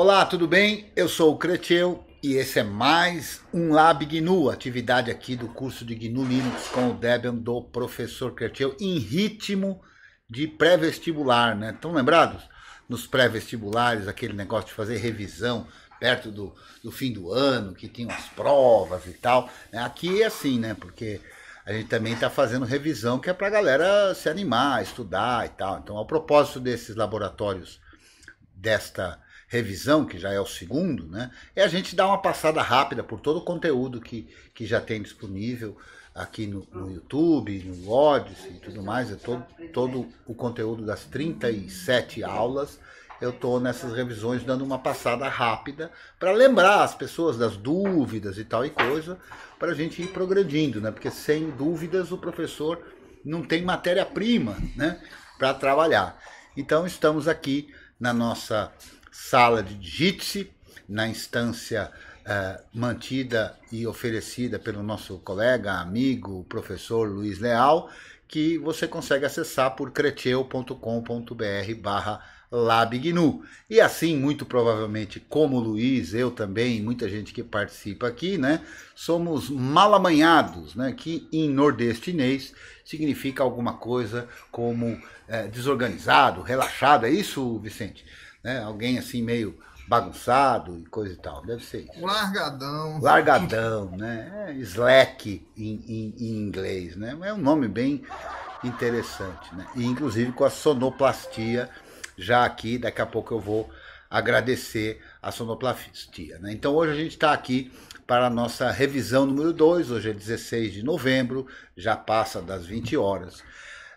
Olá, tudo bem? Eu sou o Creteu e esse é mais um Lab GNU, atividade aqui do curso de GNU Linux com o Debian do professor Creteu em ritmo de pré-vestibular, né? Estão lembrados? Nos pré-vestibulares, aquele negócio de fazer revisão perto do, do fim do ano, que tem as provas e tal. Né? Aqui é assim, né? Porque a gente também está fazendo revisão que é para a galera se animar, estudar e tal. Então, ao propósito desses laboratórios desta revisão, que já é o segundo, né, é a gente dar uma passada rápida por todo o conteúdo que, que já tem disponível aqui no, no YouTube, no Odyssey e tudo mais, é todo, todo o conteúdo das 37 aulas eu estou nessas revisões dando uma passada rápida para lembrar as pessoas das dúvidas e tal e coisa, para a gente ir progredindo, né? Porque sem dúvidas o professor não tem matéria-prima, né? Para trabalhar. Então estamos aqui na nossa sala de Jitsi, na instância eh, mantida e oferecida pelo nosso colega, amigo, professor Luiz Leal, que você consegue acessar por crecheu.com.br barra LabGNU. E assim, muito provavelmente, como Luiz, eu também, muita gente que participa aqui, né? Somos malamanhados, né? Que em nordestinês significa alguma coisa como é, desorganizado, relaxado. É isso, Vicente? né? Alguém assim meio bagunçado e coisa e tal. Deve ser isso. Largadão. Largadão, né? É, slack em, em, em, inglês, né? É um nome bem interessante, né? E inclusive com a sonoplastia já aqui, daqui a pouco eu vou agradecer a sonoplastia, né? Então hoje a gente está aqui para a nossa revisão número 2, hoje é 16 de novembro, já passa das 20 horas.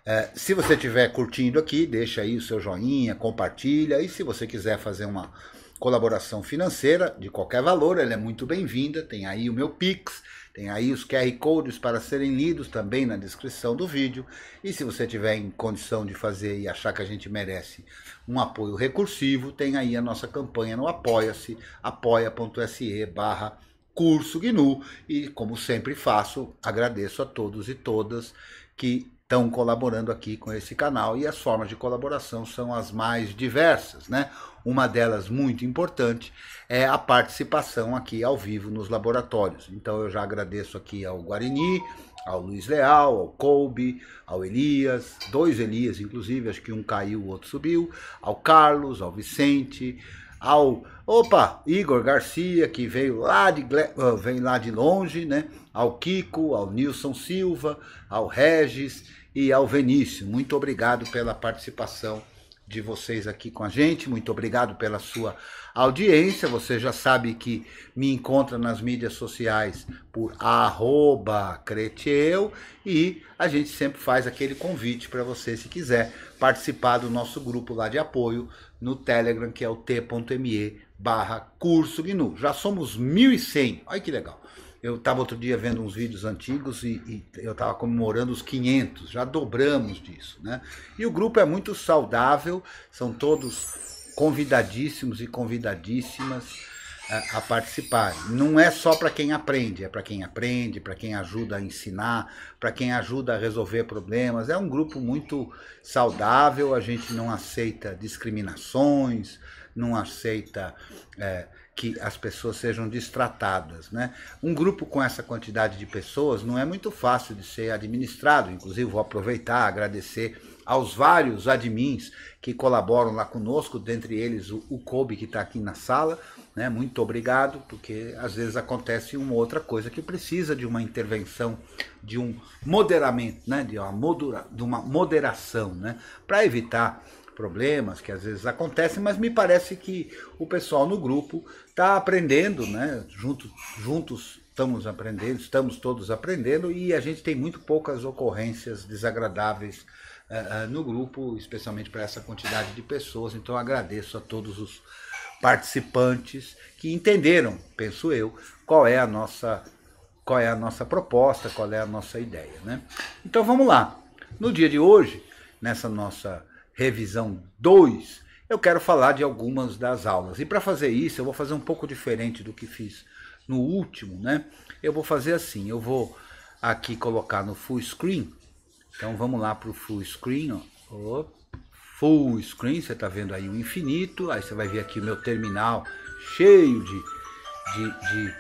É, se você estiver curtindo aqui, deixa aí o seu joinha, compartilha. E se você quiser fazer uma colaboração financeira de qualquer valor, ela é muito bem-vinda. Tem aí o meu Pix, tem aí os QR Codes para serem lidos também na descrição do vídeo. E se você tiver em condição de fazer e achar que a gente merece um apoio recursivo, tem aí a nossa campanha no Apoia-se, apoia.se barra curso GNU. E como sempre faço, agradeço a todos e todas que estão colaborando aqui com esse canal e as formas de colaboração são as mais diversas, né? Uma delas muito importante é a participação aqui ao vivo nos laboratórios. Então eu já agradeço aqui ao Guarini, ao Luiz Leal, ao Colby, ao Elias, dois Elias inclusive, acho que um caiu, o outro subiu, ao Carlos, ao Vicente, ao opa, Igor Garcia, que veio lá de ah, vem lá de longe, né? Ao Kiko, ao Nilson Silva, ao Regis e ao Venício. Muito obrigado pela participação de vocês aqui com a gente. Muito obrigado pela sua audiência. Você já sabe que me encontra nas mídias sociais por arroba creteu e a gente sempre faz aquele convite para você, se quiser, participar do nosso grupo lá de apoio no Telegram, que é o t.me barra curso GNU. Já somos 1.100. Olha que legal. Eu estava outro dia vendo uns vídeos antigos e, e eu estava comemorando os 500, já dobramos disso, né? E o grupo é muito saudável, são todos convidadíssimos e convidadíssimas a, é, a participar. Não é só para quem aprende, é para quem aprende, para quem ajuda a ensinar, para quem ajuda a resolver problemas. É um grupo muito saudável, a gente não aceita discriminações, não aceita. É, que as pessoas sejam distratadas. Né? Um grupo com essa quantidade de pessoas não é muito fácil de ser administrado, inclusive vou aproveitar agradecer aos vários admins que colaboram lá conosco, dentre eles o, o Kobe que está aqui na sala, né? muito obrigado, porque às vezes acontece uma outra coisa que precisa de uma intervenção, de um moderamento, né? de, uma modura, de uma moderação, né? para evitar problemas que às vezes acontecem, mas me parece que o pessoal no grupo está aprendendo, né? Junto, juntos estamos aprendendo, estamos todos aprendendo e a gente tem muito poucas ocorrências desagradáveis uh, uh, no grupo, especialmente para essa quantidade de pessoas. Então agradeço a todos os participantes que entenderam, penso eu, qual é a nossa qual é a nossa proposta, qual é a nossa ideia, né? Então vamos lá. No dia de hoje, nessa nossa revisão 2, eu quero falar de algumas das aulas. E para fazer isso, eu vou fazer um pouco diferente do que fiz no último, né? Eu vou fazer assim, eu vou aqui colocar no full screen. Então vamos lá para o full screen, ó. Opa full screen, você está vendo aí o infinito, aí você vai ver aqui o meu terminal cheio de, de, de,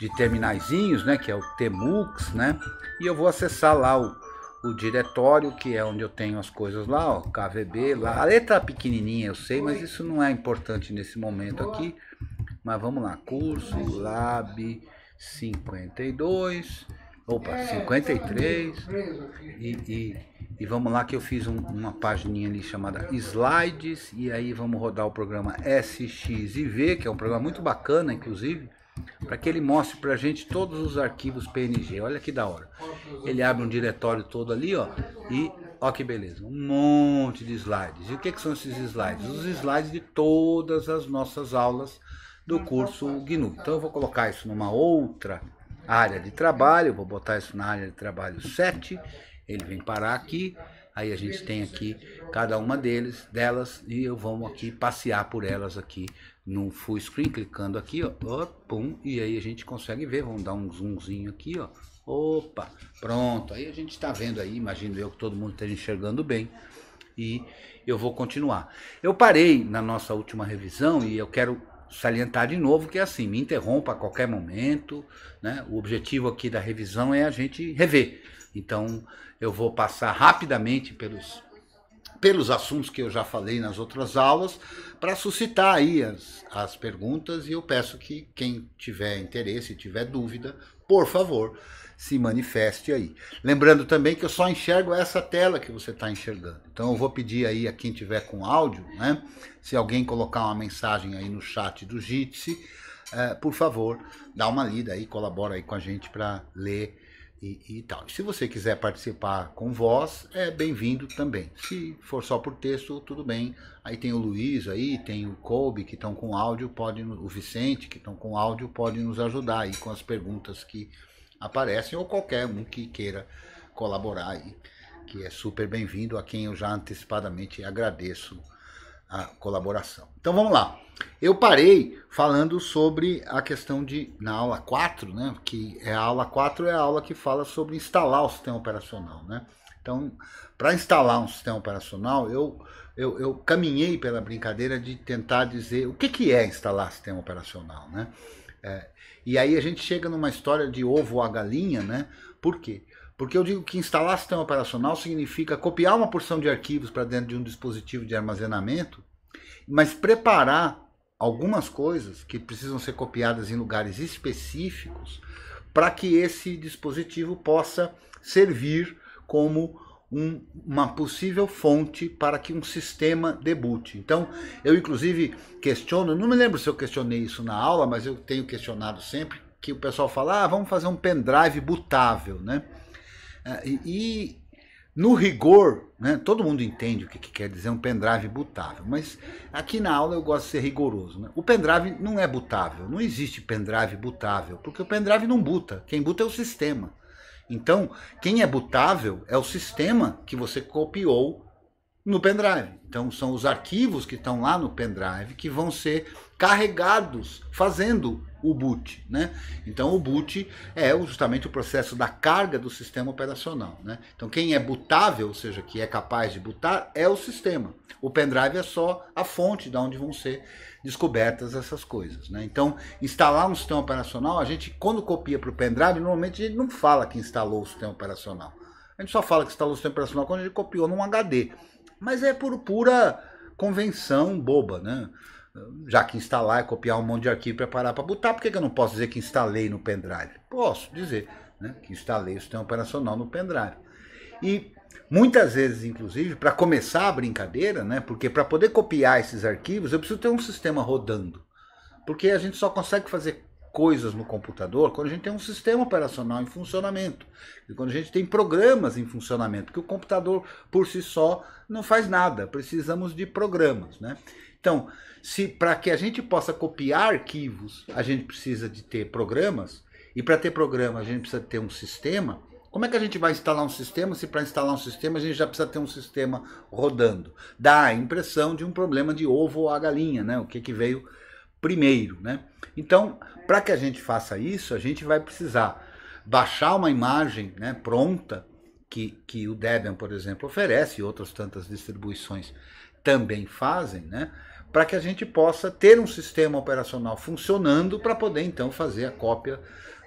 de terminaizinhos, né, que é o Temux, né, e eu vou acessar lá o o diretório, que é onde eu tenho as coisas lá, ó, KVB, lá. A letra pequenininha, eu sei, mas isso não é importante nesse momento aqui. Mas vamos lá, curso, lab 52, opa, 53. É, tá e, e, e vamos lá que eu fiz um, uma pagininha ali chamada Slides, e aí vamos rodar o programa SXIV, que é um programa muito bacana, inclusive para que ele mostre para a gente todos os arquivos PNG. Olha que da hora. Ele abre um diretório todo ali, ó, e ó que beleza, um monte de slides. E o que, que são esses slides? Os slides de todas as nossas aulas do curso GNU. Então eu vou colocar isso numa outra área de trabalho, vou botar isso na área de trabalho 7, ele vem parar aqui, aí a gente tem aqui cada uma deles, delas, e eu vou aqui passear por elas aqui no full screen, clicando aqui, ó, ó, pum, e aí a gente consegue ver, vamos dar um zoomzinho aqui, ó, opa, pronto, aí a gente está vendo aí, imagino eu que todo mundo esteja enxergando bem, e eu vou continuar. Eu parei na nossa última revisão e eu quero salientar de novo que é assim, me interrompa a qualquer momento, né? O objetivo aqui da revisão é a gente rever. Então, eu vou passar rapidamente pelos pelos assuntos que eu já falei nas outras aulas, para suscitar aí as, as perguntas e eu peço que quem tiver interesse, tiver dúvida, por favor, se manifeste aí. Lembrando também que eu só enxergo essa tela que você está enxergando. Então eu vou pedir aí a quem tiver com áudio, né? Se alguém colocar uma mensagem aí no chat do Jitsi, eh, por favor, dá uma lida aí, colabora aí com a gente para ler e, e tal. Se você quiser participar com voz, é bem-vindo também. Se for só por texto, tudo bem. Aí tem o Luiz aí, tem o Colby que estão com áudio, podem o Vicente que estão com áudio, pode nos ajudar aí com as perguntas que aparecem ou qualquer um que queira colaborar aí, que é super bem-vindo a quem eu já antecipadamente agradeço a colaboração. Então vamos lá. Eu parei falando sobre a questão de, na aula 4, né, que é a aula 4 é a aula que fala sobre instalar o sistema operacional. Né? Então, para instalar um sistema operacional, eu, eu, eu, caminhei pela brincadeira de tentar dizer o que, que é instalar sistema operacional. Né? É, e aí a gente chega numa história de ovo a galinha, né? por quê? Porque eu digo que instalar sistema operacional significa copiar uma porção de arquivos para dentro de um dispositivo de armazenamento, mas preparar algumas coisas que precisam ser copiadas em lugares específicos para que esse dispositivo possa servir como um, uma possível fonte para que um sistema debute. Então, eu inclusive questiono, não me lembro se eu questionei isso na aula, mas eu tenho questionado sempre que o pessoal fala: "Ah, vamos fazer um pendrive bootável", né? Ah, e no rigor, né, todo mundo entende o que, que, quer dizer um pendrive butável, mas aqui na aula eu gosto de ser rigoroso. Né? O pendrive não é butável, não existe pendrive butável, porque o pendrive não buta, quem buta é o sistema. Então, quem é butável é o sistema que você copiou no pendrive. Então, são os arquivos que estão lá no pendrive que vão ser carregados fazendo o boot, né? Então o boot é justamente o processo da carga do sistema operacional, né? Então quem é bootável, ou seja, que é capaz de bootar, é o sistema. O pendrive é só a fonte de onde vão ser descobertas essas coisas, né? Então instalar um sistema operacional, a gente quando copia para o pendrive, normalmente a gente não fala que instalou o sistema operacional. A gente só fala que instalou o sistema operacional quando a gente copiou num HD. Mas é por pura convenção boba, né? já que instalar é copiar um monte de arquivo e preparar para botar, por que, que eu não posso dizer que instalei no pendrive? Posso dizer né, que instalei o sistema operacional no pendrive. E muitas vezes, inclusive, para começar a brincadeira, né, porque para poder copiar esses arquivos, eu preciso ter um sistema rodando. Porque a gente só consegue fazer coisas no computador quando a gente tem um sistema operacional em funcionamento, e quando a gente tem programas em funcionamento, porque o computador por si só não faz nada, precisamos de programas. Né? Então, se para que a gente possa copiar arquivos, a gente precisa de ter programas, e para ter programa a gente precisa ter um sistema, como é que a gente vai instalar um sistema se para instalar um sistema a gente já precisa ter um sistema rodando? Dá a impressão de um problema de ovo ou a galinha, né? O que, que veio primeiro, né? Então, para que a gente faça isso, a gente vai precisar baixar uma imagem né, pronta que, que o Debian, por exemplo, oferece e outras tantas distribuições também fazem, né? para que a gente possa ter um sistema operacional funcionando para poder então fazer a cópia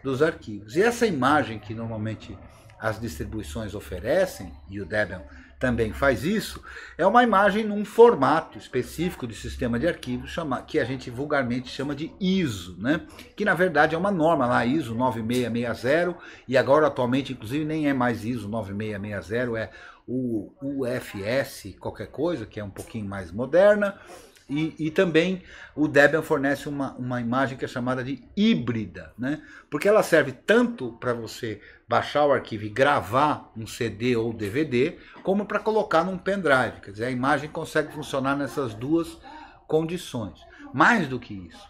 dos arquivos. E essa imagem que normalmente as distribuições oferecem, e o Debian também faz isso, é uma imagem num formato específico de sistema de arquivos que a gente vulgarmente chama de ISO, né? que na verdade é uma norma lá, ISO 9660, e agora atualmente inclusive nem é mais ISO 9660, é o UFS qualquer coisa, que é um pouquinho mais moderna, e, e também o Debian fornece uma, uma imagem que é chamada de híbrida, né? porque ela serve tanto para você baixar o arquivo e gravar um CD ou DVD, como para colocar num pendrive. Quer dizer, a imagem consegue funcionar nessas duas condições. Mais do que isso,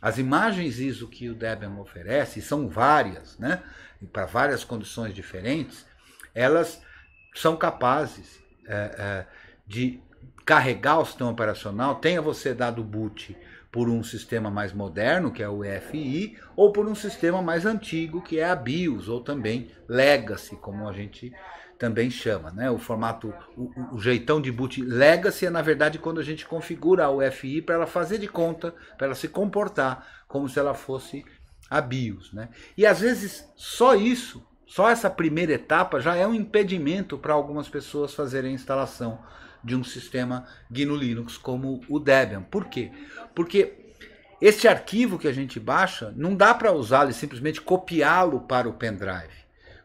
as imagens ISO que o Debian oferece, são várias, né? para várias condições diferentes, elas são capazes é, é, de carregar o sistema operacional, tenha você dado boot por um sistema mais moderno, que é o EFI, ou por um sistema mais antigo, que é a BIOS, ou também Legacy, como a gente também chama, né? O formato, o, o jeitão de boot Legacy é na verdade quando a gente configura a UFI para ela fazer de conta, para ela se comportar como se ela fosse a BIOS, né? E às vezes só isso, só essa primeira etapa já é um impedimento para algumas pessoas fazerem a instalação de um sistema GNU Linux como o Debian. Por quê? Porque este arquivo que a gente baixa não dá para usá-lo e simplesmente copiá-lo para o pendrive.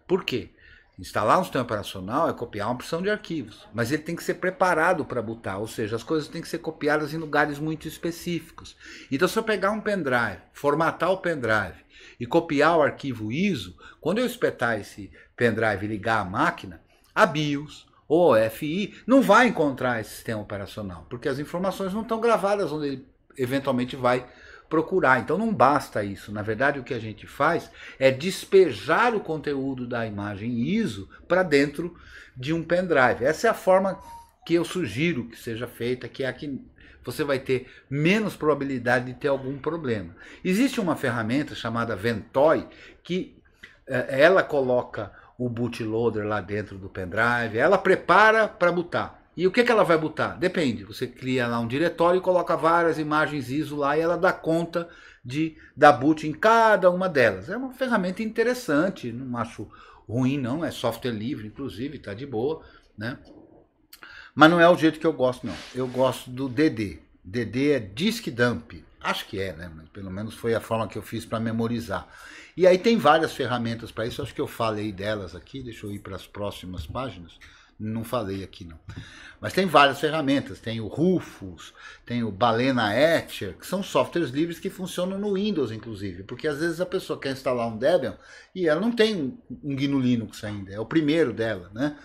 Por quê? Instalar um sistema operacional é copiar uma opção de arquivos, mas ele tem que ser preparado para botar, ou seja, as coisas têm que ser copiadas em lugares muito específicos. Então, se eu pegar um pendrive, formatar o pendrive e copiar o arquivo ISO, quando eu espetar esse pendrive e ligar a máquina, a BIOS, ou FI, não vai encontrar esse sistema operacional, porque as informações não estão gravadas onde ele eventualmente vai procurar. Então não basta isso. Na verdade, o que a gente faz é despejar o conteúdo da imagem ISO para dentro de um pendrive. Essa é a forma que eu sugiro que seja feita, que é a que você vai ter menos probabilidade de ter algum problema. Existe uma ferramenta chamada Ventoy que eh, ela coloca o bootloader lá dentro do pendrive, ela prepara para botar. E o que, que ela vai botar? Depende. Você cria lá um diretório e coloca várias imagens ISO lá e ela dá conta de dar boot em cada uma delas. É uma ferramenta interessante, não acho ruim não, é software livre, inclusive, tá de boa, né? Mas não é o jeito que eu gosto não. Eu gosto do DD. DD é disk dump. Acho que é, né? Pelo menos foi a forma que eu fiz para memorizar. E aí tem várias ferramentas para isso, acho que eu falei delas aqui, deixa eu ir para as próximas páginas. Não falei aqui não. Mas tem várias ferramentas, tem o Rufus, tem o Balena Etcher, que são softwares livres que funcionam no Windows, inclusive, porque às vezes a pessoa quer instalar um Debian e ela não tem um GNU Linux ainda, é o primeiro dela, né?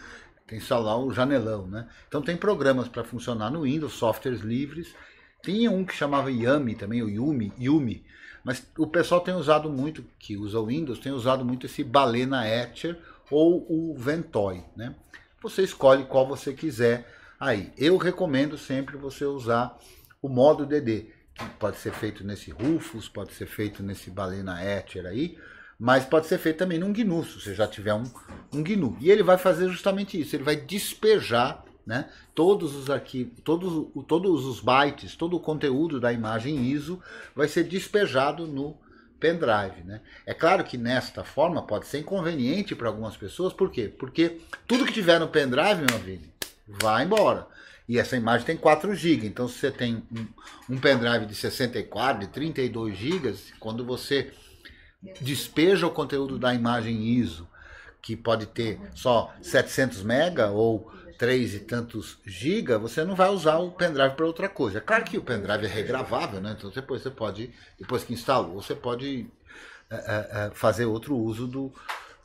Tem que instalar o janelão, né? Então tem programas para funcionar no Windows, softwares livres. Tinha um que chamava Yami também, o Yumi, Yumi, mas o pessoal tem usado muito, que usa o Windows, tem usado muito esse Balena Etcher ou o Ventoy, né? Você escolhe qual você quiser aí. Eu recomendo sempre você usar o modo DD, que pode ser feito nesse Rufus, pode ser feito nesse Balena Etcher aí, mas pode ser feito também num GNU, se você já tiver um, um GNU. E ele vai fazer justamente isso, ele vai despejar né? Todos os arquivos, todos, todos os bytes, todo o conteúdo da imagem ISO vai ser despejado no pendrive. Né? É claro que nesta forma pode ser inconveniente para algumas pessoas, por quê? Porque tudo que tiver no pendrive, meu amigo, vai embora. E essa imagem tem 4 GB, então se você tem um, um pendrive de 64, de 32 GB, quando você despeja o conteúdo da imagem ISO, que pode ter só 700 MB ou 3 e tantos giga, você não vai usar o pendrive para outra coisa. É claro que o pendrive é regravável, né? Então depois você pode, depois que instalou, você pode é, é, é, fazer outro uso do,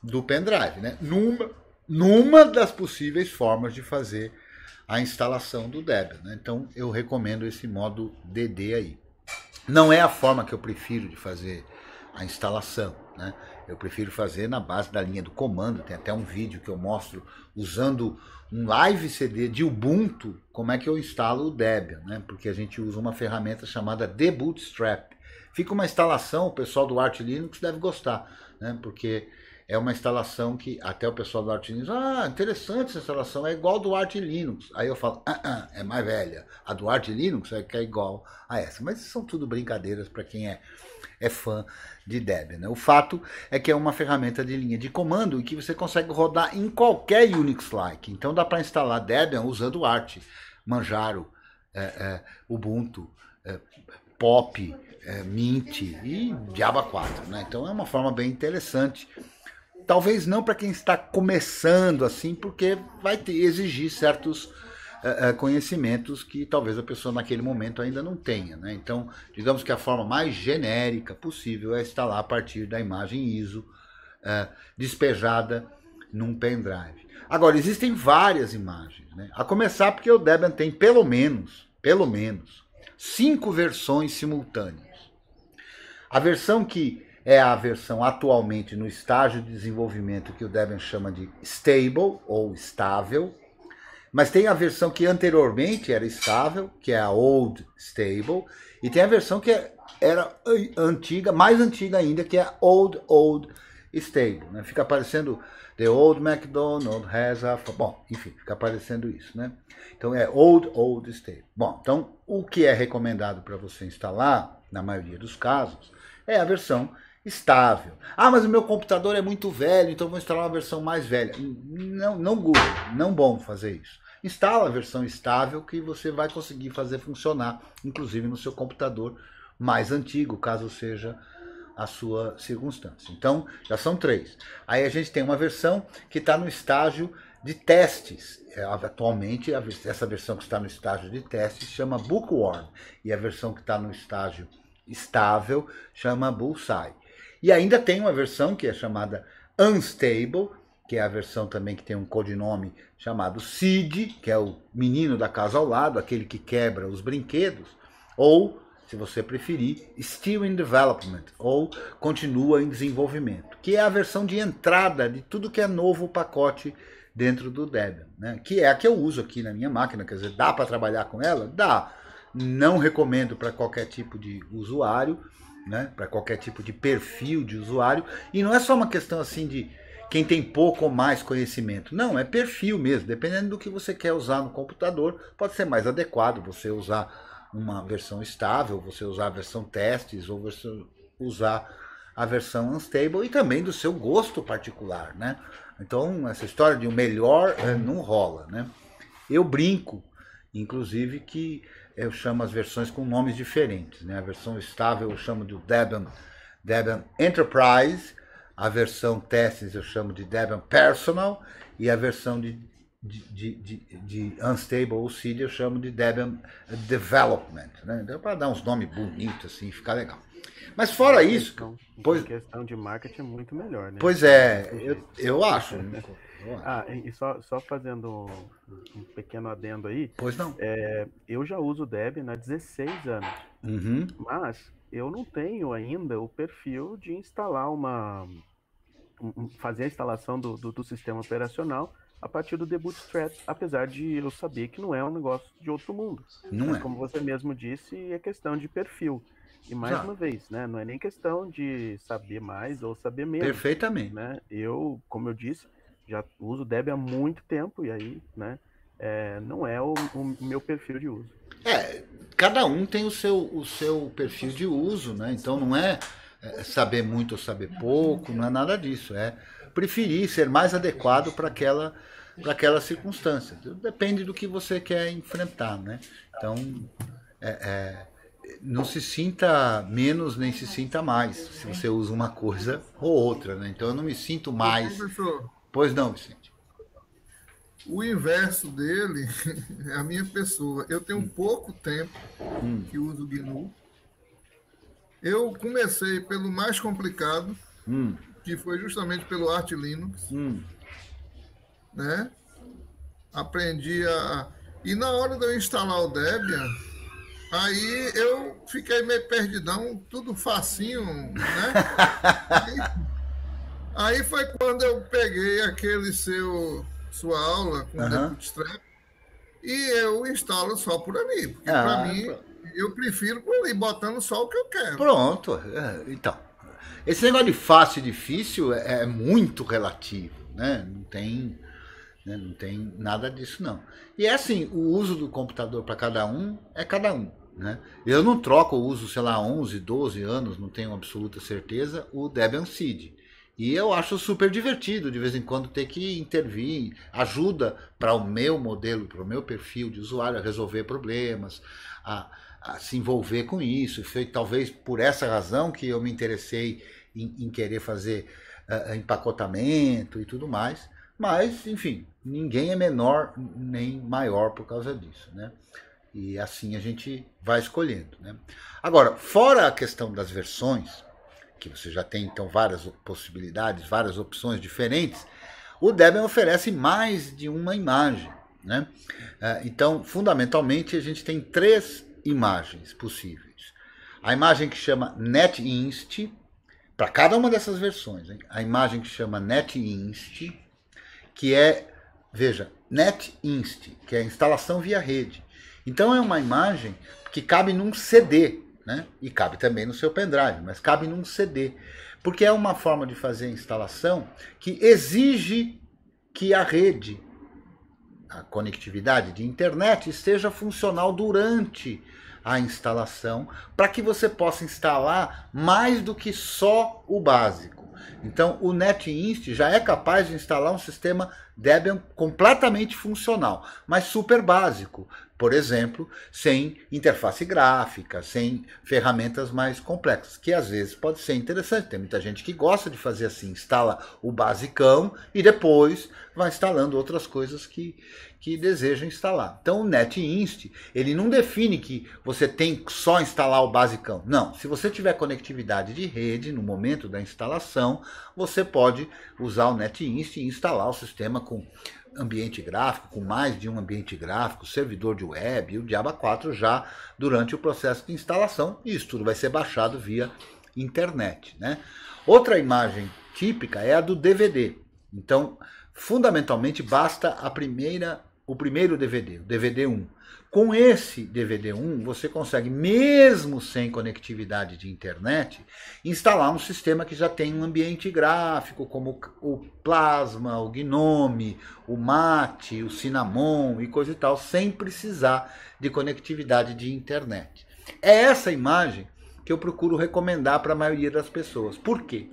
do pendrive, né? Numa, numa das possíveis formas de fazer a instalação do Debian. Né? Então eu recomendo esse modo DD aí. Não é a forma que eu prefiro de fazer a instalação, né? Eu prefiro fazer na base da linha do comando. Tem até um vídeo que eu mostro usando um live CD de Ubuntu, como é que eu instalo o Debian, né? Porque a gente usa uma ferramenta chamada The Bootstrap. Fica uma instalação, o pessoal do Arch Linux deve gostar, né? Porque é uma instalação que até o pessoal do Arch Linux, ah, interessante essa instalação, é igual do Arch Linux. Aí eu falo, ah, ah, é mais velha. A do Arch Linux é que é igual a essa. Mas são tudo brincadeiras para quem é é fã de Debian. Né? O fato é que é uma ferramenta de linha de comando e que você consegue rodar em qualquer Unix-like. Então dá para instalar Debian usando Arch, Manjaro, é, é, Ubuntu, é, Pop, é, Mint e Java 4. Né? Então é uma forma bem interessante. Talvez não para quem está começando assim, porque vai ter, exigir certos conhecimentos que talvez a pessoa naquele momento ainda não tenha. Né? Então, digamos que a forma mais genérica possível é instalar a partir da imagem ISO é, despejada num pendrive. Agora, existem várias imagens, né? a começar porque o Debian tem pelo menos, pelo menos, cinco versões simultâneas. A versão que é a versão atualmente no estágio de desenvolvimento que o Debian chama de stable ou estável, mas tem a versão que anteriormente era estável, que é a Old Stable, e tem a versão que é, era antiga, mais antiga ainda, que é a Old Old Stable. Né? Fica aparecendo The Old McDonald has a... Bom, enfim, fica aparecendo isso, né? Então é Old Old Stable. Bom, então o que é recomendado para você instalar, na maioria dos casos, é a versão estável. Ah, mas o meu computador é muito velho, então vou instalar uma versão mais velha. Não, não Google, não bom fazer isso. Instala a versão estável que você vai conseguir fazer funcionar, inclusive no seu computador mais antigo, caso seja a sua circunstância. Então, já são três. Aí a gente tem uma versão que está no estágio de testes. É, atualmente, essa versão que está no estágio de testes chama Bookworm, e a versão que está no estágio estável chama Bullseye. E ainda tem uma versão que é chamada Unstable, que é a versão também que tem um codinome chamado Sid, que é o menino da casa ao lado, aquele que quebra os brinquedos, ou, se você preferir, Still in Development, ou Continua em Desenvolvimento, que é a versão de entrada de tudo que é novo pacote dentro do Debian, né? que é a que eu uso aqui na minha máquina, quer dizer, dá para trabalhar com ela? Dá. Não recomendo para qualquer tipo de usuário, né? Para qualquer tipo de perfil de usuário. E não é só uma questão assim de quem tem pouco ou mais conhecimento. Não, é perfil mesmo. Dependendo do que você quer usar no computador, pode ser mais adequado você usar uma versão estável, você usar a versão testes ou você usar a versão unstable e também do seu gosto particular, né? Então, essa história de o melhor eh, não rola, né? Eu brinco, inclusive, que eu chamo as versões com nomes diferentes. Né? A versão estável eu chamo de Debian, Debian Enterprise, a versão testes eu chamo de Debian Personal e a versão de, de, de, de Unstable ou Seed eu chamo de Debian Development. Né? Então, para dar uns nomes bonitos assim, ficar legal. Mas fora isso. pois, questão de marketing é muito melhor, né? Pois é, eu, eu acho. Né? Ah, e só, só fazendo um pequeno adendo aí. Pois não. É, eu já uso o Debian há 16 anos. Uhum. Mas eu não tenho ainda o perfil de instalar uma. fazer a instalação do, do, do sistema operacional a partir do debut thread, apesar de eu saber que não é um negócio de outro mundo. Não Mas, é. Como você mesmo disse, é questão de perfil. E mais Já. uma vez, né, não é nem questão de saber mais ou saber menos. Perfeitamente. Né? Eu, como eu disse, já uso Debian há muito tempo e aí, né, é, não é o, o, meu perfil de uso. É, cada um tem o seu, o seu perfil de uso, né? Então não é, é saber muito ou saber pouco, não é nada disso. É preferir ser mais adequado para aquela para aquela circunstância. Depende do que você quer enfrentar, né? Então é, é, não se sinta menos nem se sinta mais se você usa uma coisa ou outra, né? Então eu não me sinto mais. Professor Pois não, Vicente. O inverso dele é a minha pessoa. Eu tenho hum. pouco tempo hum. que uso o GNU. Eu comecei pelo mais complicado, hum. que foi justamente pelo Art Linux. Hum. Né? Aprendi a. E na hora de eu instalar o Debian, aí eu fiquei meio perdidão, tudo facinho, né? Aí foi quando eu peguei aquele seu sua aula com uhum. o Bootstrap e eu instalo só por ali, porque ah, para mim pronto. eu prefiro por ir botando só o que eu quero. Pronto, é, então. Esse negócio de fácil e difícil é, é muito relativo, né? Não tem, né? não tem nada disso não. E é assim, o uso do computador para cada um é cada um. Né? Eu não troco o uso, sei lá, 11, 12 anos, não tenho absoluta certeza, o Debian Seed. E eu acho super divertido de vez em quando ter que intervir, ajuda para o meu modelo, para o meu perfil de usuário a resolver problemas, a, a se envolver com isso. foi talvez por essa razão que eu me interessei em, em querer fazer uh, empacotamento e tudo mais. Mas, enfim, ninguém é menor nem maior por causa disso, né? E assim a gente vai escolhendo, né? Agora, fora a questão das versões, que você já tem então várias possibilidades, várias opções diferentes, o Debian oferece mais de uma imagem. Né? É, então, fundamentalmente, a gente tem três imagens possíveis. A imagem que chama netinst, para cada uma dessas versões, hein? a imagem que chama netinst, que é, veja, netinst, que é instalação via rede. Então é uma imagem que cabe num CD, né? E cabe também no seu pendrive, mas cabe num CD, porque é uma forma de fazer a instalação que exige que a rede, a conectividade de internet esteja funcional durante a instalação, para que você possa instalar mais do que só o básico. Então, o NetInst já é capaz de instalar um sistema Debian completamente funcional, mas super básico, por exemplo, sem interface gráfica, sem ferramentas mais complexas, que às vezes pode ser interessante. Tem muita gente que gosta de fazer assim, instala o basicão e depois vai instalando outras coisas que, que deseja instalar. Então o NetInst, ele não define que você tem que só instalar o basicão. Não, se você tiver conectividade de rede no momento da instalação, você pode usar o NetInst e instalar o sistema com ambiente gráfico, com mais de um ambiente gráfico, servidor de web e o Diaba 4 já durante o processo de instalação. isso tudo vai ser baixado via internet. Né? Outra imagem típica é a do DVD. Então, fundamentalmente, basta a primeira, o primeiro DVD, o DVD 1. Com esse DVD-1, você consegue, mesmo sem conectividade de internet, instalar um sistema que já tem um ambiente gráfico, como o Plasma, o Gnome, o Mate, o Cinnamon e coisa e tal, sem precisar de conectividade de internet. É essa imagem que eu procuro recomendar para a maioria das pessoas. Por quê?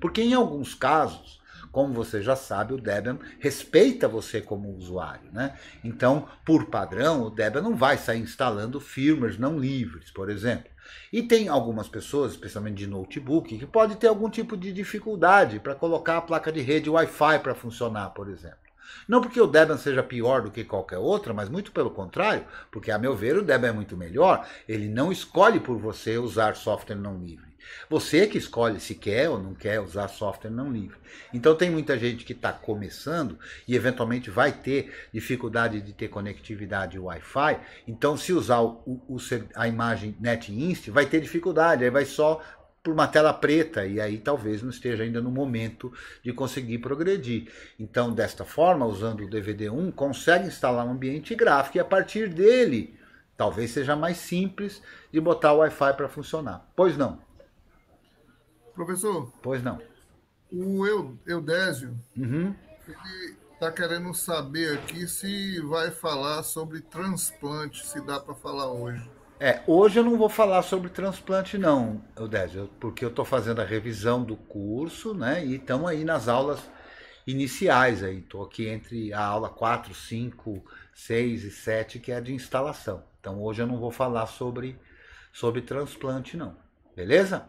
Porque em alguns casos, como você já sabe, o Debian respeita você como usuário, né? Então, por padrão, o Debian não vai sair instalando firmwares não livres, por exemplo. E tem algumas pessoas, especialmente de notebook, que pode ter algum tipo de dificuldade para colocar a placa de rede Wi-Fi para funcionar, por exemplo. Não porque o Debian seja pior do que qualquer outra, mas muito pelo contrário, porque a meu ver o Debian é muito melhor, ele não escolhe por você usar software não livre. Você que escolhe se quer ou não quer usar software não livre. Então tem muita gente que está começando e eventualmente vai ter dificuldade de ter conectividade Wi-Fi. Então se usar o, o, a imagem NetInst vai ter dificuldade, aí vai só por uma tela preta e aí talvez não esteja ainda no momento de conseguir progredir. Então, desta forma, usando o DVD1, consegue instalar um ambiente gráfico e a partir dele, talvez seja mais simples de botar o Wi-Fi para funcionar. Pois não? Professor? Pois não. O Eudésio, uhum. ele está querendo saber aqui se vai falar sobre transplante, se dá para falar hoje. É, hoje eu não vou falar sobre transplante não, Eudésio, porque eu estou fazendo a revisão do curso, né? E estamos aí nas aulas iniciais aí. Estou aqui entre a aula 4, 5, 6 e 7, que é a de instalação. Então hoje eu não vou falar sobre, sobre transplante, não. Beleza?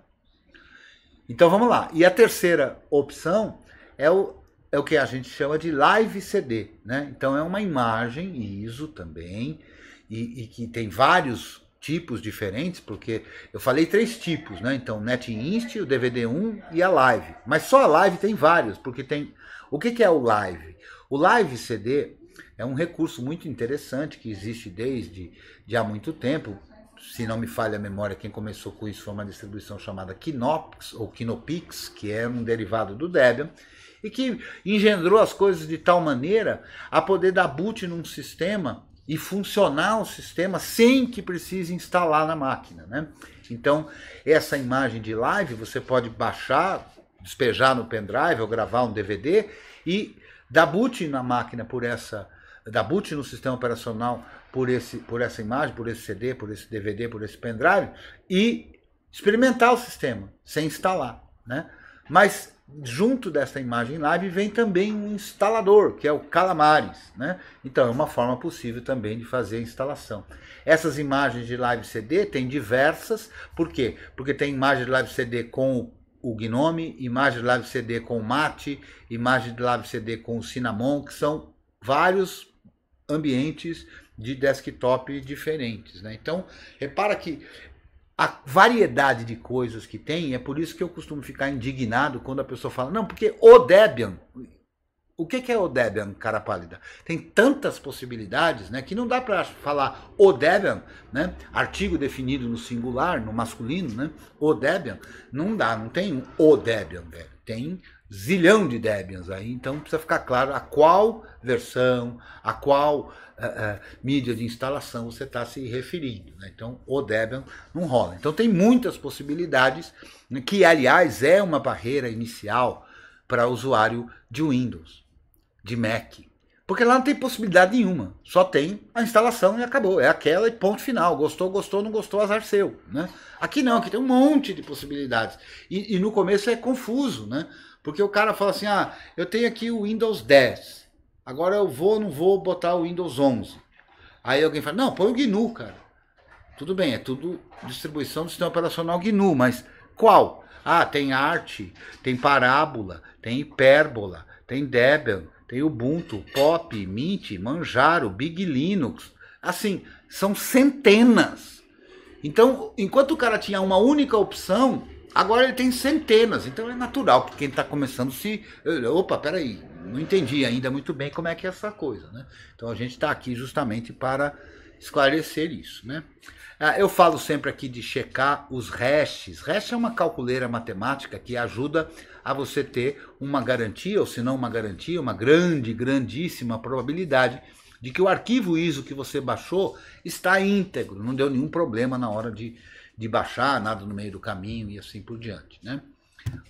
Então vamos lá. E a terceira opção é o, é o que a gente chama de live CD. Né? Então é uma imagem ISO também, e, e que tem vários tipos diferentes, porque eu falei três tipos, né? Então, NetInst, o DVD1 e a live. Mas só a live tem vários, porque tem. O que, que é o live? O live CD é um recurso muito interessante que existe desde de há muito tempo se não me falha a memória, quem começou com isso foi uma distribuição chamada Kinopix, ou Kinopix, que é um derivado do Debian, e que engendrou as coisas de tal maneira a poder dar boot num sistema e funcionar o sistema sem que precise instalar na máquina. Né? Então, essa imagem de live você pode baixar, despejar no pendrive ou gravar um DVD e dar boot na máquina por essa. dar boot no sistema operacional por, esse, por essa imagem, por esse CD, por esse DVD, por esse pendrive e experimentar o sistema, sem instalar. Né? Mas junto dessa imagem live vem também um instalador, que é o Calamares. Né? Então é uma forma possível também de fazer a instalação. Essas imagens de live CD tem diversas, por quê? Porque tem imagem de live CD com o Gnome, imagem de live CD com o Mate, imagem de live CD com o Cinnamon, que são vários ambientes de desktop diferentes. Né? Então, repara que a variedade de coisas que tem, é por isso que eu costumo ficar indignado quando a pessoa fala, não, porque o Debian. O que é o Debian, cara pálida? Tem tantas possibilidades, né, que não dá para falar o Debian, né? Artigo definido no singular, no masculino, né? O Debian, não dá, não tem um o Debian, velho. Tem zilhão de Debians aí, então precisa ficar claro a qual versão, a qual uh, uh, mídia de instalação você está se referindo. Né? Então, o Debian não rola. Então, tem muitas possibilidades, né, que aliás é uma barreira inicial para usuário de Windows, de Mac. Porque lá não tem possibilidade nenhuma, só tem a instalação e acabou. É aquela e ponto final. Gostou, gostou, não gostou, azar seu. Né? Aqui não, aqui tem um monte de possibilidades. E, e no começo é confuso, né? Porque o cara fala assim: ah, eu tenho aqui o Windows 10. Agora eu vou não vou botar o Windows 11. Aí alguém fala: não, põe o GNU, cara. Tudo bem, é tudo distribuição do sistema operacional GNU, mas qual? Ah, tem arte, tem parábola, tem hipérbola, tem Debian, tem Ubuntu, Pop, Mint, Manjaro, Big Linux. Assim, são centenas. Então, enquanto o cara tinha uma única opção, Agora ele tem centenas, então é natural que quem está começando se. Eh, opa, peraí, não entendi ainda muito bem como é que é essa coisa, né? Então a gente está aqui justamente para esclarecer isso, né? Ah, eu falo sempre aqui de checar os hashes. Hash é uma calculeira matemática que ajuda a você ter uma garantia, ou se não uma garantia, uma grande, grandíssima probabilidade de que o arquivo ISO que você baixou está íntegro, não deu nenhum problema na hora de, de baixar, nada no meio do caminho e assim por diante, né?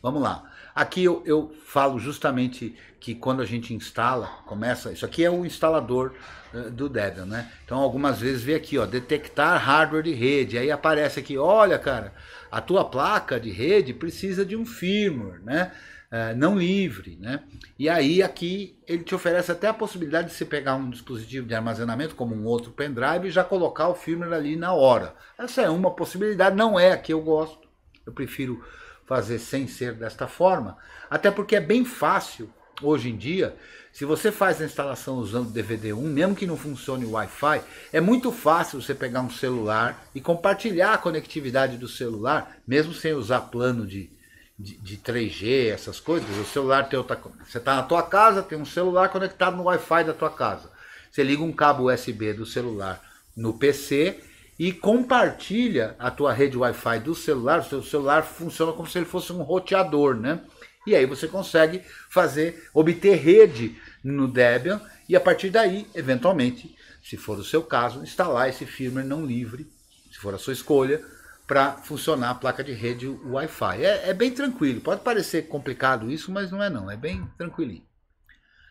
Vamos lá. Aqui eu, eu falo justamente que quando a gente instala, começa. Isso aqui é o instalador uh, do Debian, né? Então algumas vezes vê aqui, ó, detectar hardware de rede. Aí aparece aqui, olha, cara, a tua placa de rede precisa de um firmware, né? Eh, não livre, né? E aí aqui ele te oferece até a possibilidade de você pegar um dispositivo de armazenamento como um outro pendrive e já colocar o firmware ali na hora. Essa é uma possibilidade, não é a que eu gosto. Eu prefiro fazer sem ser desta forma, até porque é bem fácil hoje em dia, se você faz a instalação usando DVD1, mesmo que não funcione o Wi-Fi, é muito fácil você pegar um celular e compartilhar a conectividade do celular, mesmo sem usar plano de de, de 3G, essas coisas, o celular tem outra Você está na tua casa, tem um celular conectado no Wi-Fi da tua casa. Você liga um cabo USB do celular no PC e compartilha a tua rede Wi-Fi do celular. O seu celular funciona como se ele fosse um roteador, né? E aí você consegue fazer, obter rede no Debian e a partir daí, eventualmente, se for o seu caso, instalar esse firmware não livre, se for a sua escolha, para funcionar a placa de rede Wi-Fi. É, é, bem tranquilo, pode parecer complicado isso, mas não é não, é bem tranquilinho.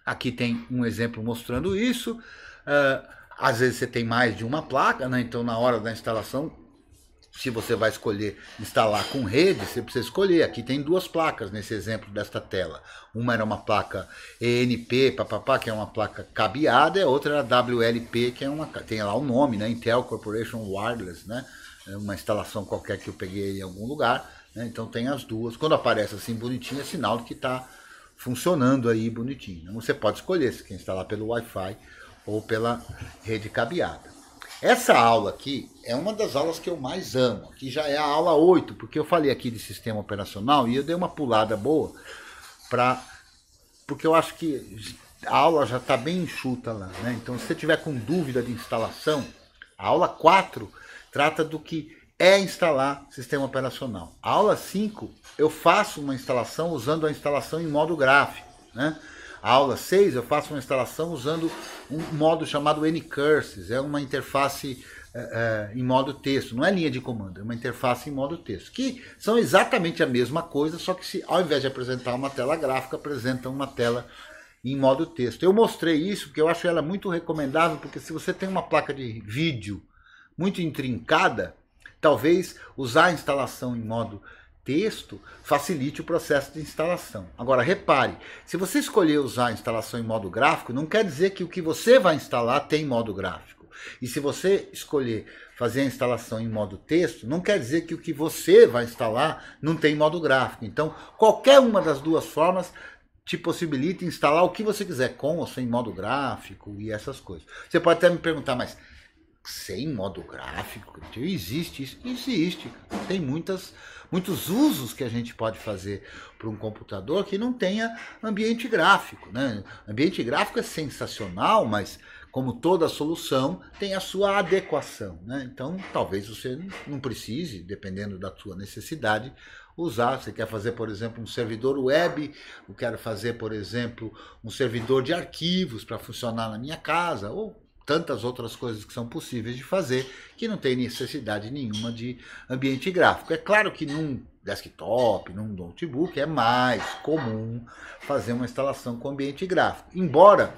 Aqui tem um exemplo mostrando isso. Uh, às vezes você tem mais de uma placa, né? então na hora da instalação, se você vai escolher instalar com rede, você precisa escolher. Aqui tem duas placas nesse exemplo desta tela. Uma era uma placa ENP, papapá, que é uma placa cabeada, e a outra era WLP, que é uma, tem lá o um nome, né? Intel Corporation Wireless, né? É uma instalação qualquer que eu peguei em algum lugar. Né? Então tem as duas. Quando aparece assim bonitinho, é sinal de que está funcionando aí bonitinho. Então, você pode escolher se quer instalar pelo Wi-Fi ou pela rede cabeada. Essa aula aqui é uma das aulas que eu mais amo. Aqui já é a aula 8, porque eu falei aqui de sistema operacional e eu dei uma pulada boa para porque eu acho que a aula já está bem enxuta lá, né? Então se você tiver com dúvida de instalação, a aula 4 trata do que é instalar sistema operacional. A aula 5, eu faço uma instalação usando a instalação em modo gráfico. Né? A aula 6, eu faço uma instalação usando um modo chamado Ncurses, é uma interface é, é, em modo texto, não é linha de comando, é uma interface em modo texto, que são exatamente a mesma coisa, só que se ao invés de apresentar uma tela gráfica, apresentam uma tela em modo texto. Eu mostrei isso porque eu acho ela muito recomendável, porque se você tem uma placa de vídeo muito intrincada, talvez usar a instalação em modo texto facilite o processo de instalação. Agora, repare, se você escolher usar a instalação em modo gráfico, não quer dizer que o que você vai instalar tem modo gráfico. E se você escolher fazer a instalação em modo texto, não quer dizer que o que você vai instalar não tem modo gráfico. Então, qualquer uma das duas formas te possibilita instalar o que você quiser, com ou sem modo gráfico e essas coisas. Você pode até me perguntar, mas sem modo gráfico, existe isso, existe. Tem muitas, muitos usos que a gente pode fazer para um computador que não tenha ambiente gráfico. Né? Ambiente gráfico é sensacional, mas como toda solução tem a sua adequação. Né? Então talvez você não precise, dependendo da sua necessidade, usar. Você quer fazer, por exemplo, um servidor web, eu quero fazer, por exemplo, um servidor de arquivos para funcionar na minha casa, ou tantas outras coisas que são possíveis de fazer, que não tem necessidade nenhuma de ambiente gráfico. É claro que num desktop, num notebook, é mais comum fazer uma instalação com ambiente gráfico. Embora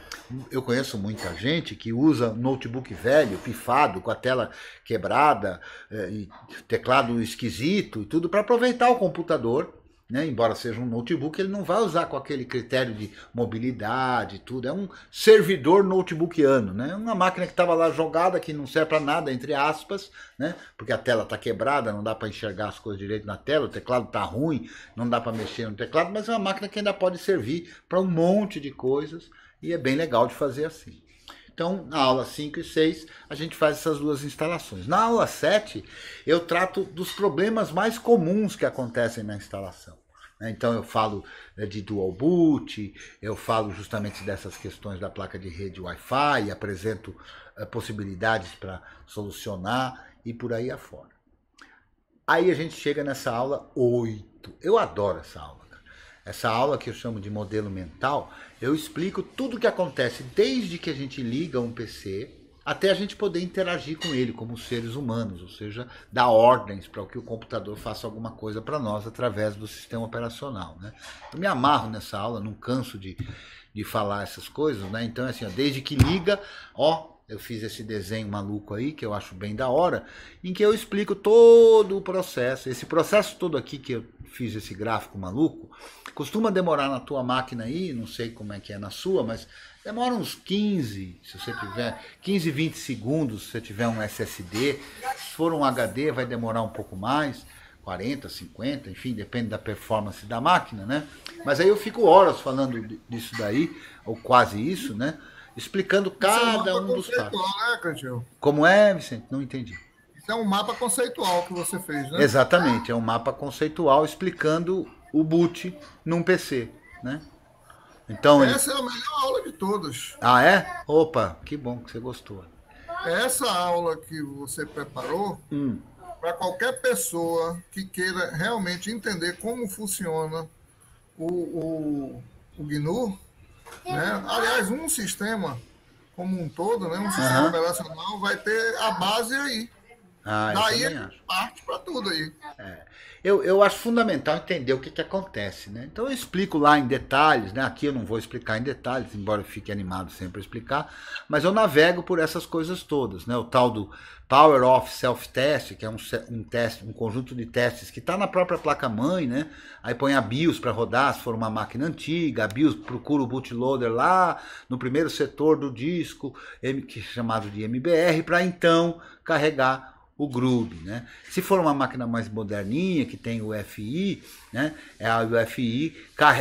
eu conheço muita gente que usa notebook velho, pifado, com a tela quebrada, eh, teclado esquisito e tudo, para aproveitar o computador né? embora seja um notebook, ele não vai usar com aquele critério de mobilidade tudo. É um servidor notebookiano, né? É uma máquina que estava lá jogada, que não serve para nada, entre aspas, né? porque a tela está quebrada, não dá para enxergar as coisas direito na tela, o teclado está ruim, não dá para mexer no teclado, mas é uma máquina que ainda pode servir para um monte de coisas e é bem legal de fazer assim. Então, na aula 5 e 6, a gente faz essas duas instalações. Na aula 7, eu trato dos problemas mais comuns que acontecem na instalação. Né? Então eu falo eh, de dual boot, eu falo justamente dessas questões da placa de rede Wi-Fi, apresento eh, possibilidades para solucionar e por aí afora. Aí a gente chega nessa aula 8. Eu adoro essa aula. Essa aula que eu chamo de modelo mental, eu explico tudo o que acontece desde que a gente liga um PC até a gente poder interagir com ele como seres humanos, ou seja, dar ordens para que o computador faça alguma coisa para nós através do sistema operacional. Né? Eu me amarro nessa aula, não canso de, de falar essas coisas, né? Então, é assim, ó, desde que liga, ó, eu fiz esse desenho maluco aí, que eu acho bem da hora, em que eu explico todo o processo. Esse processo todo aqui que eu fiz esse gráfico maluco, costuma demorar na tua máquina aí, não sei como é que é na sua, mas Demora uns 15, se você tiver, 15, 20 segundos, se você tiver um SSD. Se for um HD, vai demorar um pouco mais, 40, 50, enfim, depende da performance da máquina, né? Mas aí eu fico horas falando disso daí, ou quase isso, né? Explicando cada é um, um dos casos. Né, Como é, Vicente? Não entendi. Isso é um mapa conceitual que você fez, né? Exatamente, é um mapa conceitual explicando o boot num PC, né? Então, Essa é a melhor aula de todas. Ah, é? Opa, que bom que você gostou. Essa aula que você preparou, hum. para qualquer pessoa que queira realmente entender como funciona o, o, o GNU, né? aliás, um sistema como um todo, né? um sistema uhum. operacional, vai ter a base aí. Ah, Daí a parte para tudo aí. É. Eu, eu acho fundamental entender o que, que acontece, né? Então eu explico lá em detalhes, né? Aqui eu não vou explicar em detalhes, embora eu fique animado sempre a explicar, mas eu navego por essas coisas todas, né? O tal do Power Off Self-Test, que é um, um, teste, um conjunto de testes que está na própria placa-mãe, né? Aí põe a BIOS para rodar, se for uma máquina antiga, a BIOS procura o bootloader lá no primeiro setor do disco, que é chamado de MBR, para então carregar o Groove, né? Se for uma máquina mais moderninha, que tem o FI, né? É, a UFI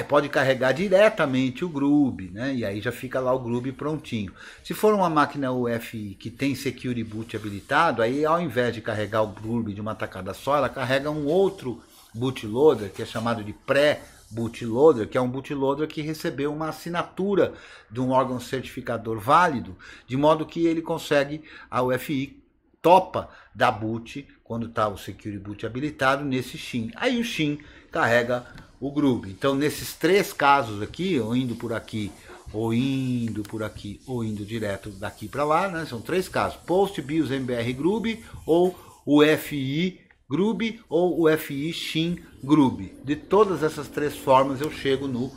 pode carregar diretamente o Groove, né? E aí já fica lá o Groove prontinho. Se for uma máquina UFI que tem Security Boot habilitado, aí ao invés de carregar o Groove de uma tacada só, ela carrega um outro bootloader, que é chamado de pré bootloader, que é um bootloader que recebeu uma assinatura de um órgão certificador válido, de modo que ele consegue, a UFI topa da boot, quando está o Security Boot habilitado, nesse SIM. Aí o SIM carrega o Groove. Então, nesses três casos aqui, ou indo por aqui, ou indo por aqui, ou indo direto daqui para lá, né? São três casos: Post BIOS MBR Groove ou o FI Groove ou o FI Shin Groove. De todas essas três formas eu chego no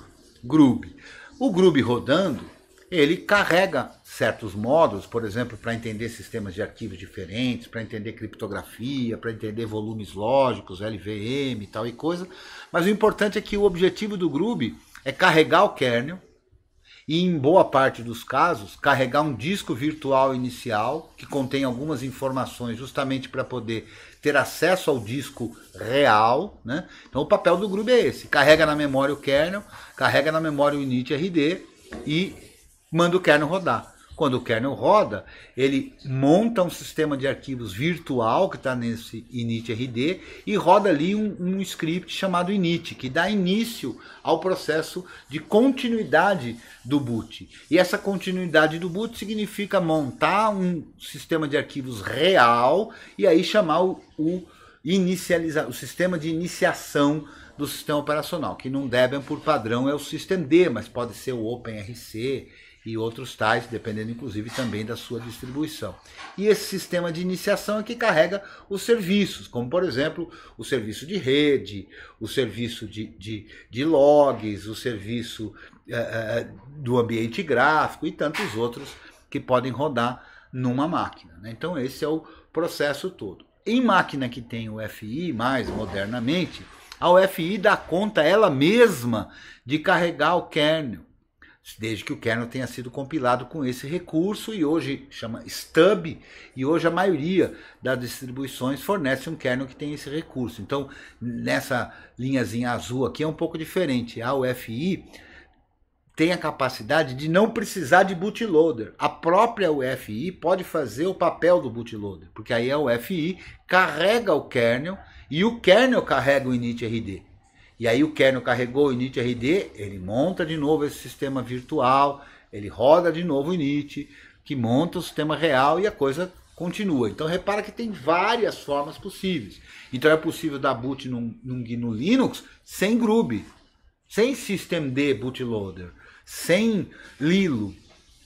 Groove. O Groove rodando ele carrega certos módulos, por exemplo, para entender sistemas de arquivos diferentes, para entender criptografia, para entender volumes lógicos, LVM e tal e coisa. Mas o importante é que o objetivo do Groove é carregar o kernel e, em boa parte dos casos, carregar um disco virtual inicial que contém algumas informações justamente para poder ter acesso ao disco real. Né? Então o papel do Groove é esse, carrega na memória o kernel, carrega na memória o init RD e manda o kernel rodar. Quando o kernel roda, ele monta um sistema de arquivos virtual que está nesse initrd e roda ali um, um, script chamado init, que dá início ao processo de continuidade do boot. E essa continuidade do boot significa montar um sistema de arquivos real e aí chamar o, o inicializar o sistema de iniciação do sistema operacional, que num Debian por padrão é o systemd, mas pode ser o OpenRC e outros tais, dependendo inclusive também da sua distribuição. E esse sistema de iniciação é que carrega os serviços, como por exemplo o serviço de rede, o serviço de, de, de logs, o serviço é, do ambiente gráfico e tantos outros que podem rodar numa máquina. Né? Então esse é o processo todo. Em máquina que tem o FI, mais modernamente, a UFI dá conta ela mesma de carregar o kernel desde que o kernel tenha sido compilado com esse recurso e hoje chama stub e hoje a maioria das distribuições fornece um kernel que tem esse recurso. Então, nessa linhazinha azul aqui é um pouco diferente. A UFI tem a capacidade de não precisar de bootloader. A própria UFI pode fazer o papel do bootloader, porque aí a UFI carrega o kernel e o kernel carrega o initRD. E aí o kernel carregou o init RD, ele monta de novo esse sistema virtual, ele roda de novo o init, que monta o sistema real e a coisa continua. Então repara que tem várias formas possíveis. Então é possível dar boot num, num GNU Linux sem grub sem systemd bootloader, sem Lilo,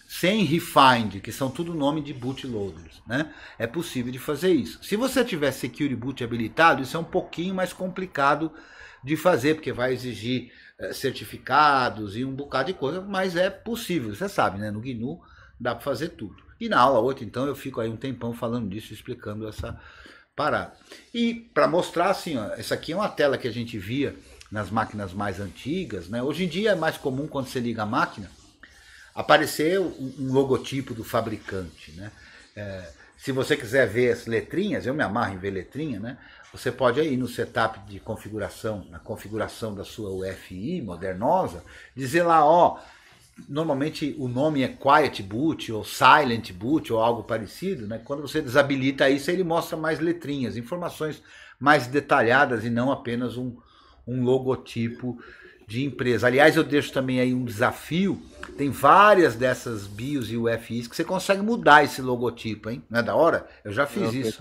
sem Refind, que são tudo nome de bootloaders, né? É possível de fazer isso. Se você tiver security Boot habilitado, isso é um pouquinho mais complicado de fazer, porque vai exigir eh, certificados e um bocado de coisa, mas é possível, você sabe, né? No GNU dá para fazer tudo. E na aula 8, então, eu fico aí um tempão falando disso, explicando essa parada. E para mostrar, assim, ó, essa aqui é uma tela que a gente via nas máquinas mais antigas, né? Hoje em dia é mais comum quando você liga a máquina aparecer um, um logotipo do fabricante, né? É, se você quiser ver as letrinhas, eu me amarro em ver letrinha, né? Você pode aí no setup de configuração, na configuração da sua UFI modernosa, dizer lá, ó, normalmente o nome é Quiet Boot ou Silent Boot ou algo parecido, né? Quando você desabilita isso, ele mostra mais letrinhas, informações mais detalhadas e não apenas um, um logotipo de empresa. Aliás, eu deixo também aí um desafio. Tem várias dessas BIOS e UFIs que você consegue mudar esse logotipo, hein? Não é da hora? Eu já fiz não, isso.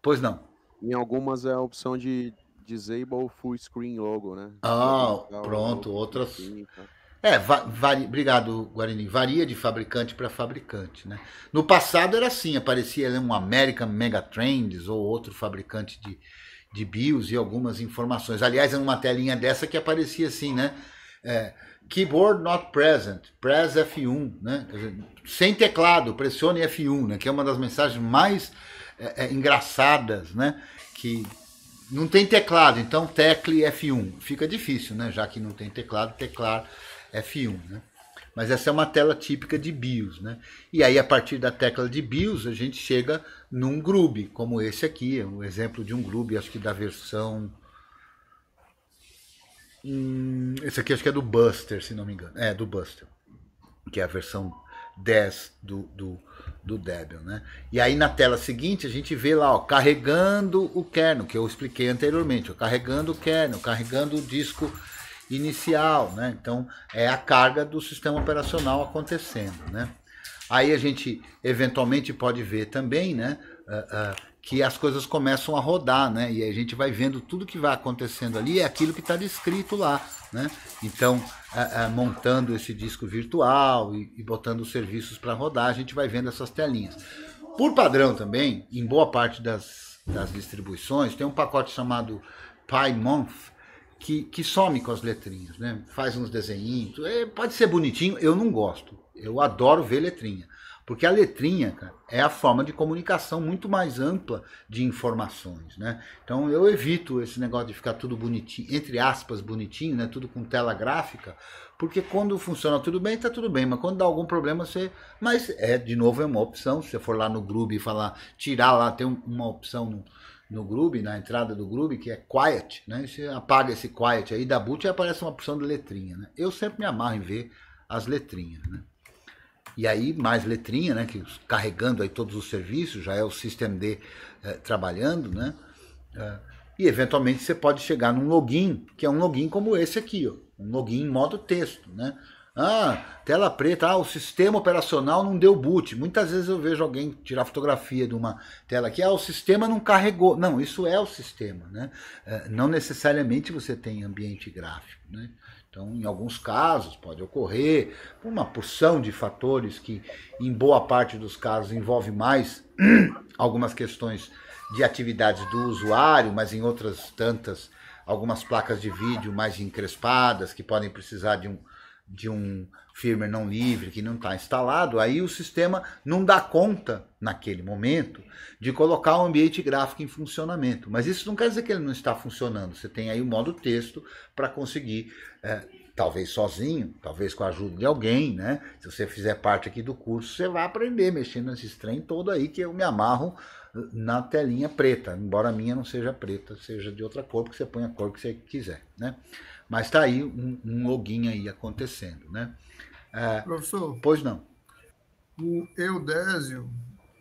Pois não. Em algumas é a opção de disable full screen logo, né? Ah, pronto, logo, outras. Assim, tá? É, varia, obrigado, Guarini. Varia de fabricante para fabricante, né? No passado era assim, aparecia um American Megatrends ou outro fabricante de, de BIOS e algumas informações. Aliás, era é uma telinha dessa que aparecia assim, né? É, keyboard not present, press F1, né? Dizer, sem teclado, pressione F1, né? Que é uma das mensagens mais é, é, engraçadas, né? Que não tem teclado, então tecle F1. Fica difícil, né? Já que não tem teclado, teclar F1, né? Mas essa é uma tela típica de BIOS, né? E aí a partir da tecla de BIOS a gente chega num groove, como esse aqui, é um exemplo de um groove, acho que da versão Hum, esse aqui acho que é do Buster, se não me engano. É, do Buster. Que é a versão 10 do, do, do Debian, né? E aí na tela seguinte a gente vê lá, ó, carregando o kernel, que eu expliquei anteriormente, ó, carregando o kernel, carregando o disco inicial, né? Então é a carga do sistema operacional acontecendo, né? Aí a gente eventualmente pode ver também, né? Uh, uh, que as coisas começam a rodar, né? E a gente vai vendo tudo que vai acontecendo ali é aquilo que está descrito lá, né? Então a, a, montando esse disco virtual e, e botando os serviços para rodar, a gente vai vendo essas telinhas. Por padrão também, em boa parte das, das distribuições, tem um pacote chamado PyMonth, que, que some com as letrinhas, né? faz uns desenhinhos, é, pode ser bonitinho, eu não gosto, eu adoro ver letrinha. Porque a letrinha, cara, é a forma de comunicação muito mais ampla de informações, né? Então eu evito esse negócio de ficar tudo bonitinho, entre aspas, bonitinho, né? Tudo com tela gráfica, porque quando funciona tudo bem, tá tudo bem, mas quando dá algum problema você, mas é de novo é uma opção, se você for lá no grupo e falar, tirar lá, tem uma opção no no Groove, na entrada do Groove, que é Quiet, né? Você apaga esse Quiet aí da boot e aparece uma opção de letrinha, né? Eu sempre me amarro em ver as letrinhas, né? E aí, mais letrinha, né, que carregando aí todos os serviços, já é o System D é, trabalhando, né? É, e eventualmente você pode chegar num login, que é um login como esse aqui, ó, um login em modo texto, né? Ah, tela preta, ah, o sistema operacional não deu boot. Muitas vezes eu vejo alguém tirar fotografia de uma tela aqui, ah, o sistema não carregou. Não, isso é o sistema, né? É, não necessariamente você tem ambiente gráfico, né? Então, em alguns casos, pode ocorrer por uma porção de fatores que, em boa parte dos casos, envolve mais algumas questões de atividades do usuário, mas em outras tantas, algumas placas de vídeo mais encrespadas que podem precisar de um, de um firmware não livre, que não está instalado, aí o sistema não dá conta, naquele momento, de colocar o ambiente gráfico em funcionamento. Mas isso não quer dizer que ele não está funcionando. Você tem aí o modo texto para conseguir, é, talvez sozinho, talvez com a ajuda de alguém, né? Se você fizer parte aqui do curso, você vai aprender mexendo nesse trem todo aí que eu me amarro na telinha preta, embora a minha não seja preta, seja de outra cor, porque você põe a cor que você quiser, né? Mas está aí um, um login aí acontecendo, né? É, Professor. Pois não. O Eudésio,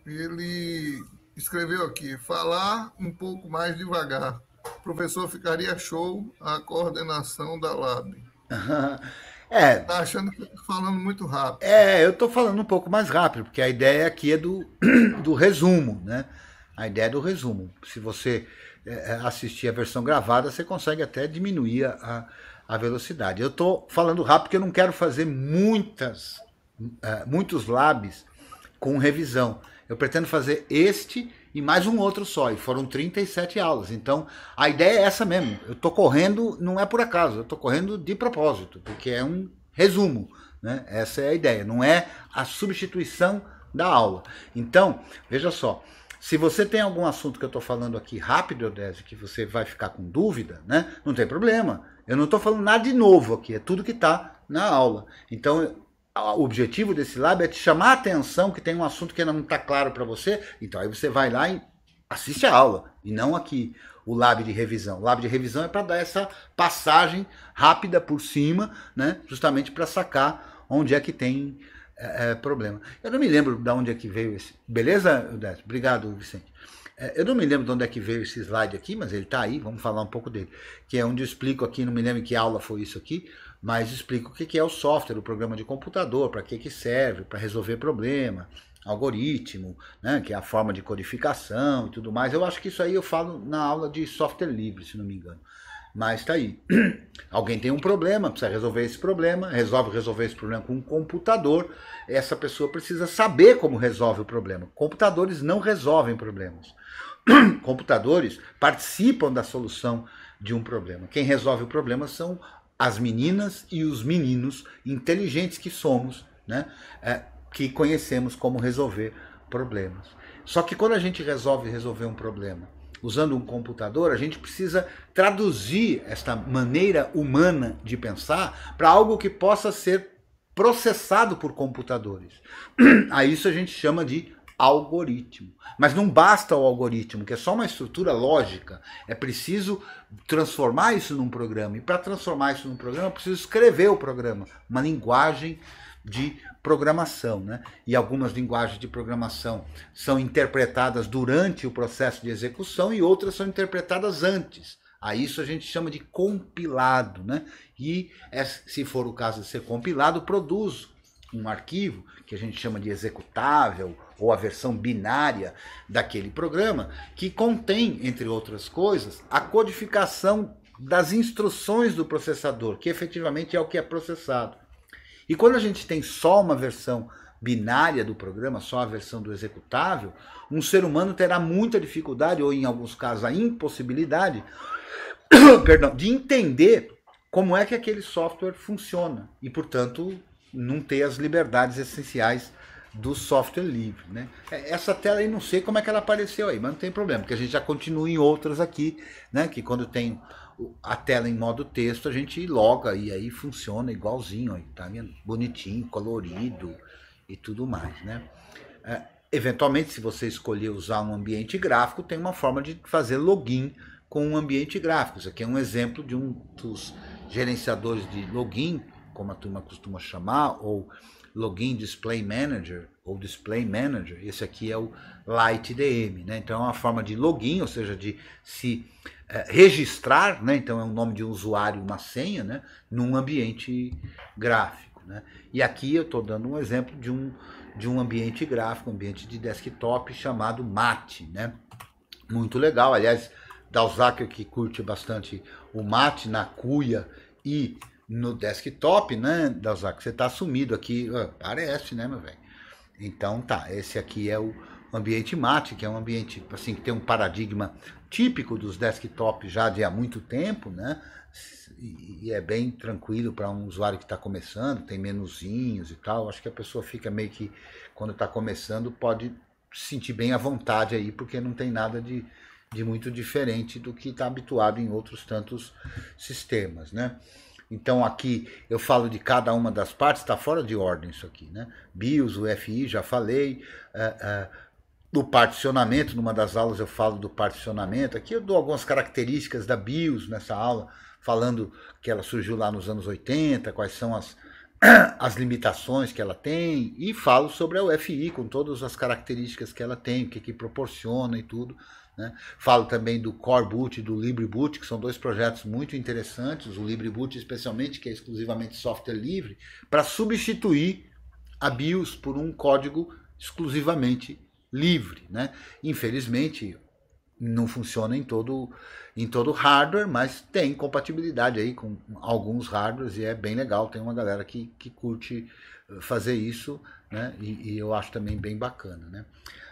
ele escreveu aqui, falar um pouco mais devagar. professor ficaria show a coordenação da LAB. é. Tá achando que está falando muito rápido. É, eu estou falando um pouco mais rápido, porque a ideia aqui é do, do resumo, né? A ideia é do resumo. Se você é, é, assistir a versão gravada, você consegue até diminuir a, a velocidade. Eu estou falando rápido porque eu não quero fazer muitas, é, muitos labs com revisão. Eu pretendo fazer este e mais um outro só, e foram 37 aulas. Então, a ideia é essa mesmo. Eu estou correndo, não é por acaso, eu estou correndo de propósito, porque é um resumo. Né? Essa é a ideia, não é a substituição da aula. Então, veja só, se você tem algum assunto que eu estou falando aqui rápido, Odésio, que você vai ficar com dúvida, né? Não tem problema. Eu não estou falando nada de novo aqui, é tudo que está na aula. Então, o objetivo desse lab é te chamar a atenção que tem um assunto que ainda não está claro para você. Então, aí você vai lá e assiste a aula, e não aqui o lab de revisão. O lab de revisão é para dar essa passagem rápida por cima, né? Justamente para sacar onde é que tem é, é, problema. Eu não me lembro de onde é que veio esse. Beleza, Décio? Obrigado, Vicente. É, eu não me lembro de onde é que veio esse slide aqui, mas ele está aí, vamos falar um pouco dele. Que é onde eu explico aqui, não me lembro em que aula foi isso aqui, mas explico o que é o software, o programa de computador, para que, que serve, para resolver problema, algoritmo, né, que é a forma de codificação e tudo mais. Eu acho que isso aí eu falo na aula de software livre, se não me engano mas está aí. Alguém tem um problema, precisa resolver esse problema, resolve resolver esse problema com um computador. Essa pessoa precisa saber como resolve o problema. Computadores não resolvem problemas. Computadores participam da solução de um problema. Quem resolve o problema são as meninas e os meninos inteligentes que somos, né? É, que conhecemos como resolver problemas. Só que quando a gente resolve resolver um problema usando um computador, a gente precisa traduzir esta maneira humana de pensar para algo que possa ser processado por computadores. A isso a gente chama de algoritmo. Mas não basta o algoritmo, que é só uma estrutura lógica. É preciso transformar isso num programa. E para transformar isso num programa, é preciso escrever o programa, uma linguagem de programação. Né? E algumas linguagens de programação são interpretadas durante o processo de execução e outras são interpretadas antes. A isso a gente chama de compilado, né? E é, se for o caso de ser compilado, produz um arquivo que a gente chama de executável ou a versão binária daquele programa, que contém, entre outras coisas, a codificação das instruções do processador, que efetivamente é o que é processado. E quando a gente tem só uma versão binária do programa, só a versão do executável, um ser humano terá muita dificuldade, ou em alguns casos a impossibilidade, perdão, de entender como é que aquele software funciona e, portanto, não ter as liberdades essenciais do software livre. Né? É, essa tela aí não sei como é que ela apareceu aí, mas não tem problema, porque a gente já continua em outras aqui, né? Que quando tem a tela em modo texto, a gente loga e aí funciona igualzinho, tá vendo bonitinho, colorido e tudo mais, né? É, eventualmente, se você escolher usar um ambiente gráfico, tem uma forma de fazer login com um ambiente gráfico. Isso aqui é um exemplo de um dos gerenciadores de login, como a turma costuma chamar, ou login display manager ou display manager. Esse aqui é o Light DM, né? Então é uma forma de login, ou seja, de se é, registrar, né? então é um nome de um usuário, uma senha, né? num ambiente gráfico. Né? E aqui eu estou dando um exemplo de um, de um ambiente gráfico, um ambiente de desktop chamado Mate. Né? Muito legal, aliás, Dalzac que curte bastante o Mate na cuia e no desktop, né, Dalzac? Você está sumido aqui, parece, né, meu velho? Então tá, esse aqui é o ambiente Mate, que é um ambiente assim que tem um paradigma típico dos desktops já de há muito tempo, né? E é bem tranquilo para um usuário que está começando, tem menuzinhos e tal. Acho que a pessoa fica meio que, quando está começando, pode se sentir bem à vontade aí, porque não tem nada de, de muito diferente do que está habituado em outros tantos sistemas, né? Então aqui eu falo de cada uma das partes, está fora de ordem isso aqui, né? BIOS, UFI, já falei, uh, uh do particionamento, numa das aulas eu falo do particionamento. Aqui eu dou algumas características da BIOS nessa aula, falando que ela surgiu lá nos anos 80, quais são as, as limitações que ela tem, e falo sobre a UFI, com todas as características que ela tem, o que, que proporciona e tudo. Né? Falo também do Core Boot e do LibreBoot, que são dois projetos muito interessantes, o LibreBoot especialmente, que é exclusivamente software livre, para substituir a BIOS por um código exclusivamente livre livre, né? Infelizmente não funciona em todo em todo hardware, mas tem compatibilidade aí com alguns hardwares e é bem legal. Tem uma galera que, que curte eh, fazer isso, né? E, e eu acho também bem bacana, né?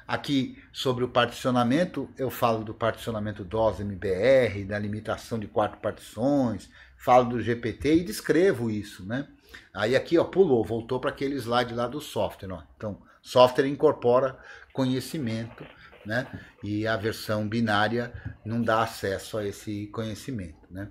Aqui sobre o particionamento, eu falo do particionamento DOS MBR, da limitação de quatro partições, falo do GPT e descrevo isso, né? Aí aqui, ó, pulou, voltou para aquele slide lá do software, ó. Então, software incorpora conhecimento, né? E a versão binária não dá acesso a esse conhecimento, né?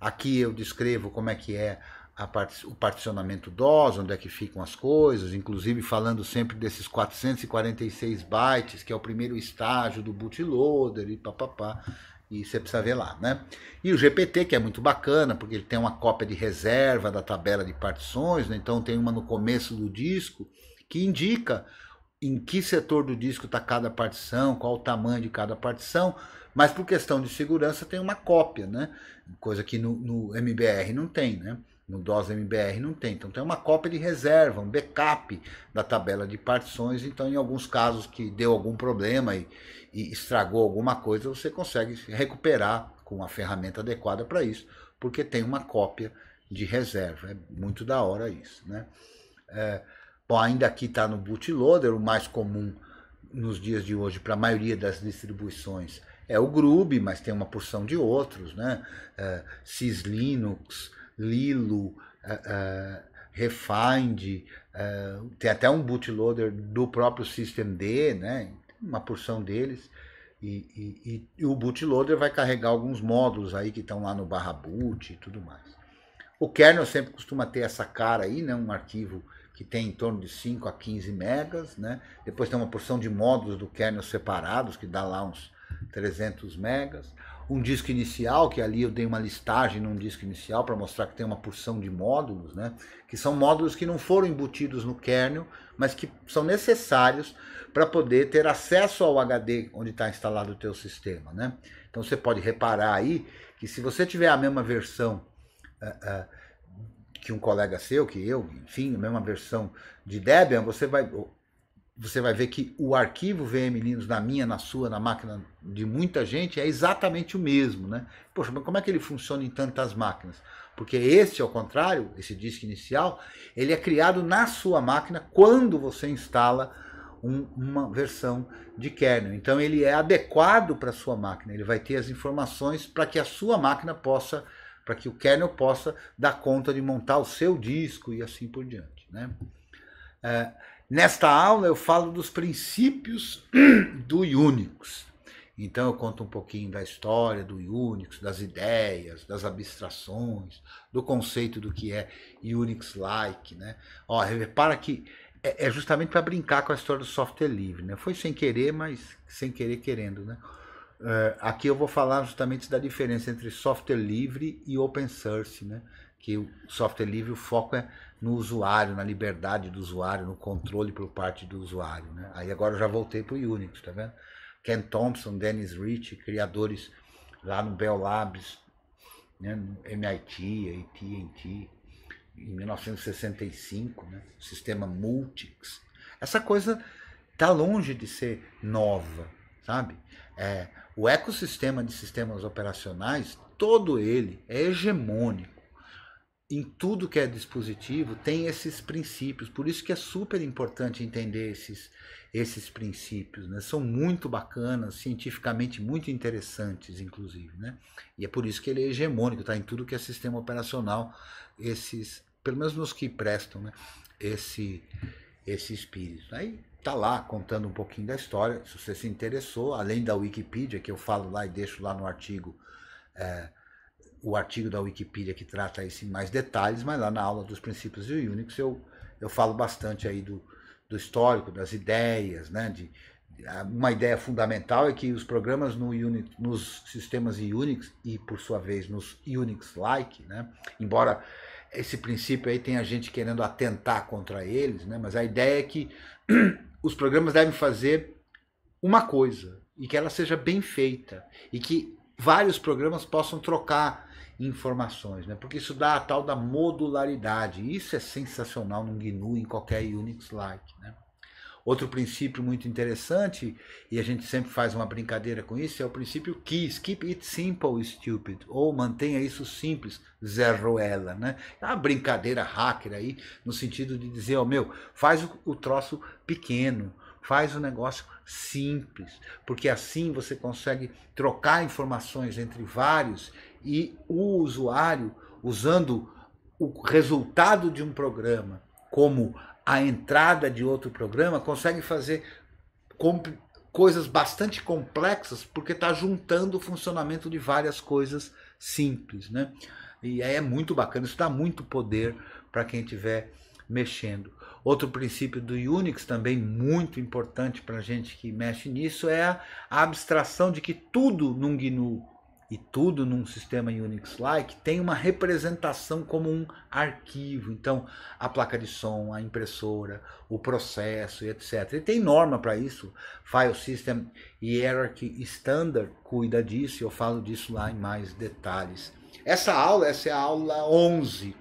Aqui eu descrevo como é que é a Part, o particionamento DOS, onde é que ficam as coisas, inclusive falando sempre desses 446 bytes, que é o primeiro estágio do bootloader e papapá. E você precisa ver lá, né? E o GPT, que é muito bacana, porque ele tem uma cópia de reserva da tabela de partições, né? então tem uma no começo do disco que indica em que setor do disco está cada partição, qual o tamanho de cada partição, mas por questão de segurança tem uma cópia, né? Coisa que no, no MBR não tem, né? No DOS MBR não tem. Então tem uma cópia de reserva, um backup da tabela de partições. Então, em alguns casos que deu algum problema e, e estragou alguma coisa, você consegue recuperar com uma ferramenta adequada para isso, porque tem uma cópia de reserva. É muito da hora isso, né? É, Bom, ainda aqui está no bootloader, o mais comum nos dias de hoje para a maioria das distribuições é o Groove, mas tem uma porção de outros, né? Eh, syslinux Lilo, eh, eh, Refind, tem até um bootloader do próprio Systemd, né? Uma porção deles. E, e, e, o bootloader vai carregar alguns módulos aí que estão lá no barra boot e tudo mais. O kernel sempre costuma ter essa cara aí, né? Um arquivo que tem em torno de 5 a 15 megas, né? Depois tem uma porção de módulos do kernel separados, que dá lá uns 300 megas. Um disco inicial, que ali eu dei uma listagem num disco inicial para mostrar que tem uma porção de módulos, né? Que são módulos que não foram embutidos no kernel, mas que são necessários para poder ter acesso ao HD onde está instalado o teu sistema, né? Então você pode reparar aí que se você tiver a mesma versão uh, uh, que um colega seu, que eu, enfim, a mesma versão de Debian, você vai, você vai ver que o arquivo VM Linux na minha, na sua, na máquina de muita gente é exatamente o mesmo, né? Poxa, mas como é que ele funciona em tantas máquinas? Porque esse, ao contrário, esse disco inicial, ele é criado na sua máquina quando você instala um, uma versão de kernel. Então ele é adequado para a sua máquina, ele vai ter as informações para que a sua máquina possa para que o kernel possa dar conta de montar o seu disco e assim por diante. Né? É, nesta aula eu falo dos princípios do Unix. Então eu conto um pouquinho da história do Unix, das ideias, das abstrações, do conceito do que é Unix-like. Né? Ó, repara que é, é justamente para brincar com a história do software livre. Né? Foi sem querer, mas sem querer querendo. Né? Uh, aqui eu vou falar justamente da diferença entre software livre e open source, né? que o software livre o foco é no usuário, na liberdade do usuário, no controle por parte do usuário. Né? Aí agora eu já voltei para o Unix, tá vendo? Ken Thompson, Dennis Rich, criadores lá no Bell Labs, né? no MIT, AT&T, em 1965, né? sistema Multics. Essa coisa está longe de ser nova, sabe? É, o ecossistema de sistemas operacionais, todo ele é hegemônico. Em tudo que é dispositivo tem esses princípios, por isso que é super importante entender esses, esses princípios, né? São muito bacanas, cientificamente muito interessantes, inclusive, né? E é por isso que ele é hegemônico, tá? Em tudo que é sistema operacional, esses, pelo menos nos que prestam, né? Esse, esse espírito. Aí tá lá contando um pouquinho da história, se você se interessou, além da Wikipedia, que eu falo lá e deixo lá no artigo, é, o artigo da Wikipedia que trata isso em mais detalhes, mas lá na aula dos princípios de Unix eu, eu falo bastante aí do, do histórico, das ideias, né? De, uma ideia fundamental é que os programas no Unix, nos sistemas Unix e por sua vez nos Unix-like, né? Embora esse princípio aí tenha gente querendo atentar contra eles, né? Mas a ideia é que os programas devem fazer uma coisa e que ela seja bem feita e que vários programas possam trocar informações, né? Porque isso dá a tal da modularidade. Isso é sensacional no GNU em qualquer Unix-like, né? Outro princípio muito interessante, e a gente sempre faz uma brincadeira com isso, é o princípio KISS, Keep It Simple, Stupid, ou mantenha isso simples, ela, né? É uma brincadeira hacker aí, no sentido de dizer, ó, oh, meu, faz o, o troço pequeno, faz o negócio simples, porque assim você consegue trocar informações entre vários e o usuário, usando o resultado de um programa como a entrada de outro programa, consegue fazer coisas bastante complexas, porque está juntando o funcionamento de várias coisas simples. Né? E é muito bacana, isso dá muito poder para quem estiver mexendo. Outro princípio do Unix, também muito importante para a gente que mexe nisso, é a abstração de que tudo num GNU e tudo num sistema Unix-like tem uma representação como um arquivo. Então, a placa de som, a impressora, o processo, etc. E tem norma para isso. File System Hierarchy Standard cuida disso. Eu falo disso lá em mais detalhes. Essa aula, essa é a aula 11.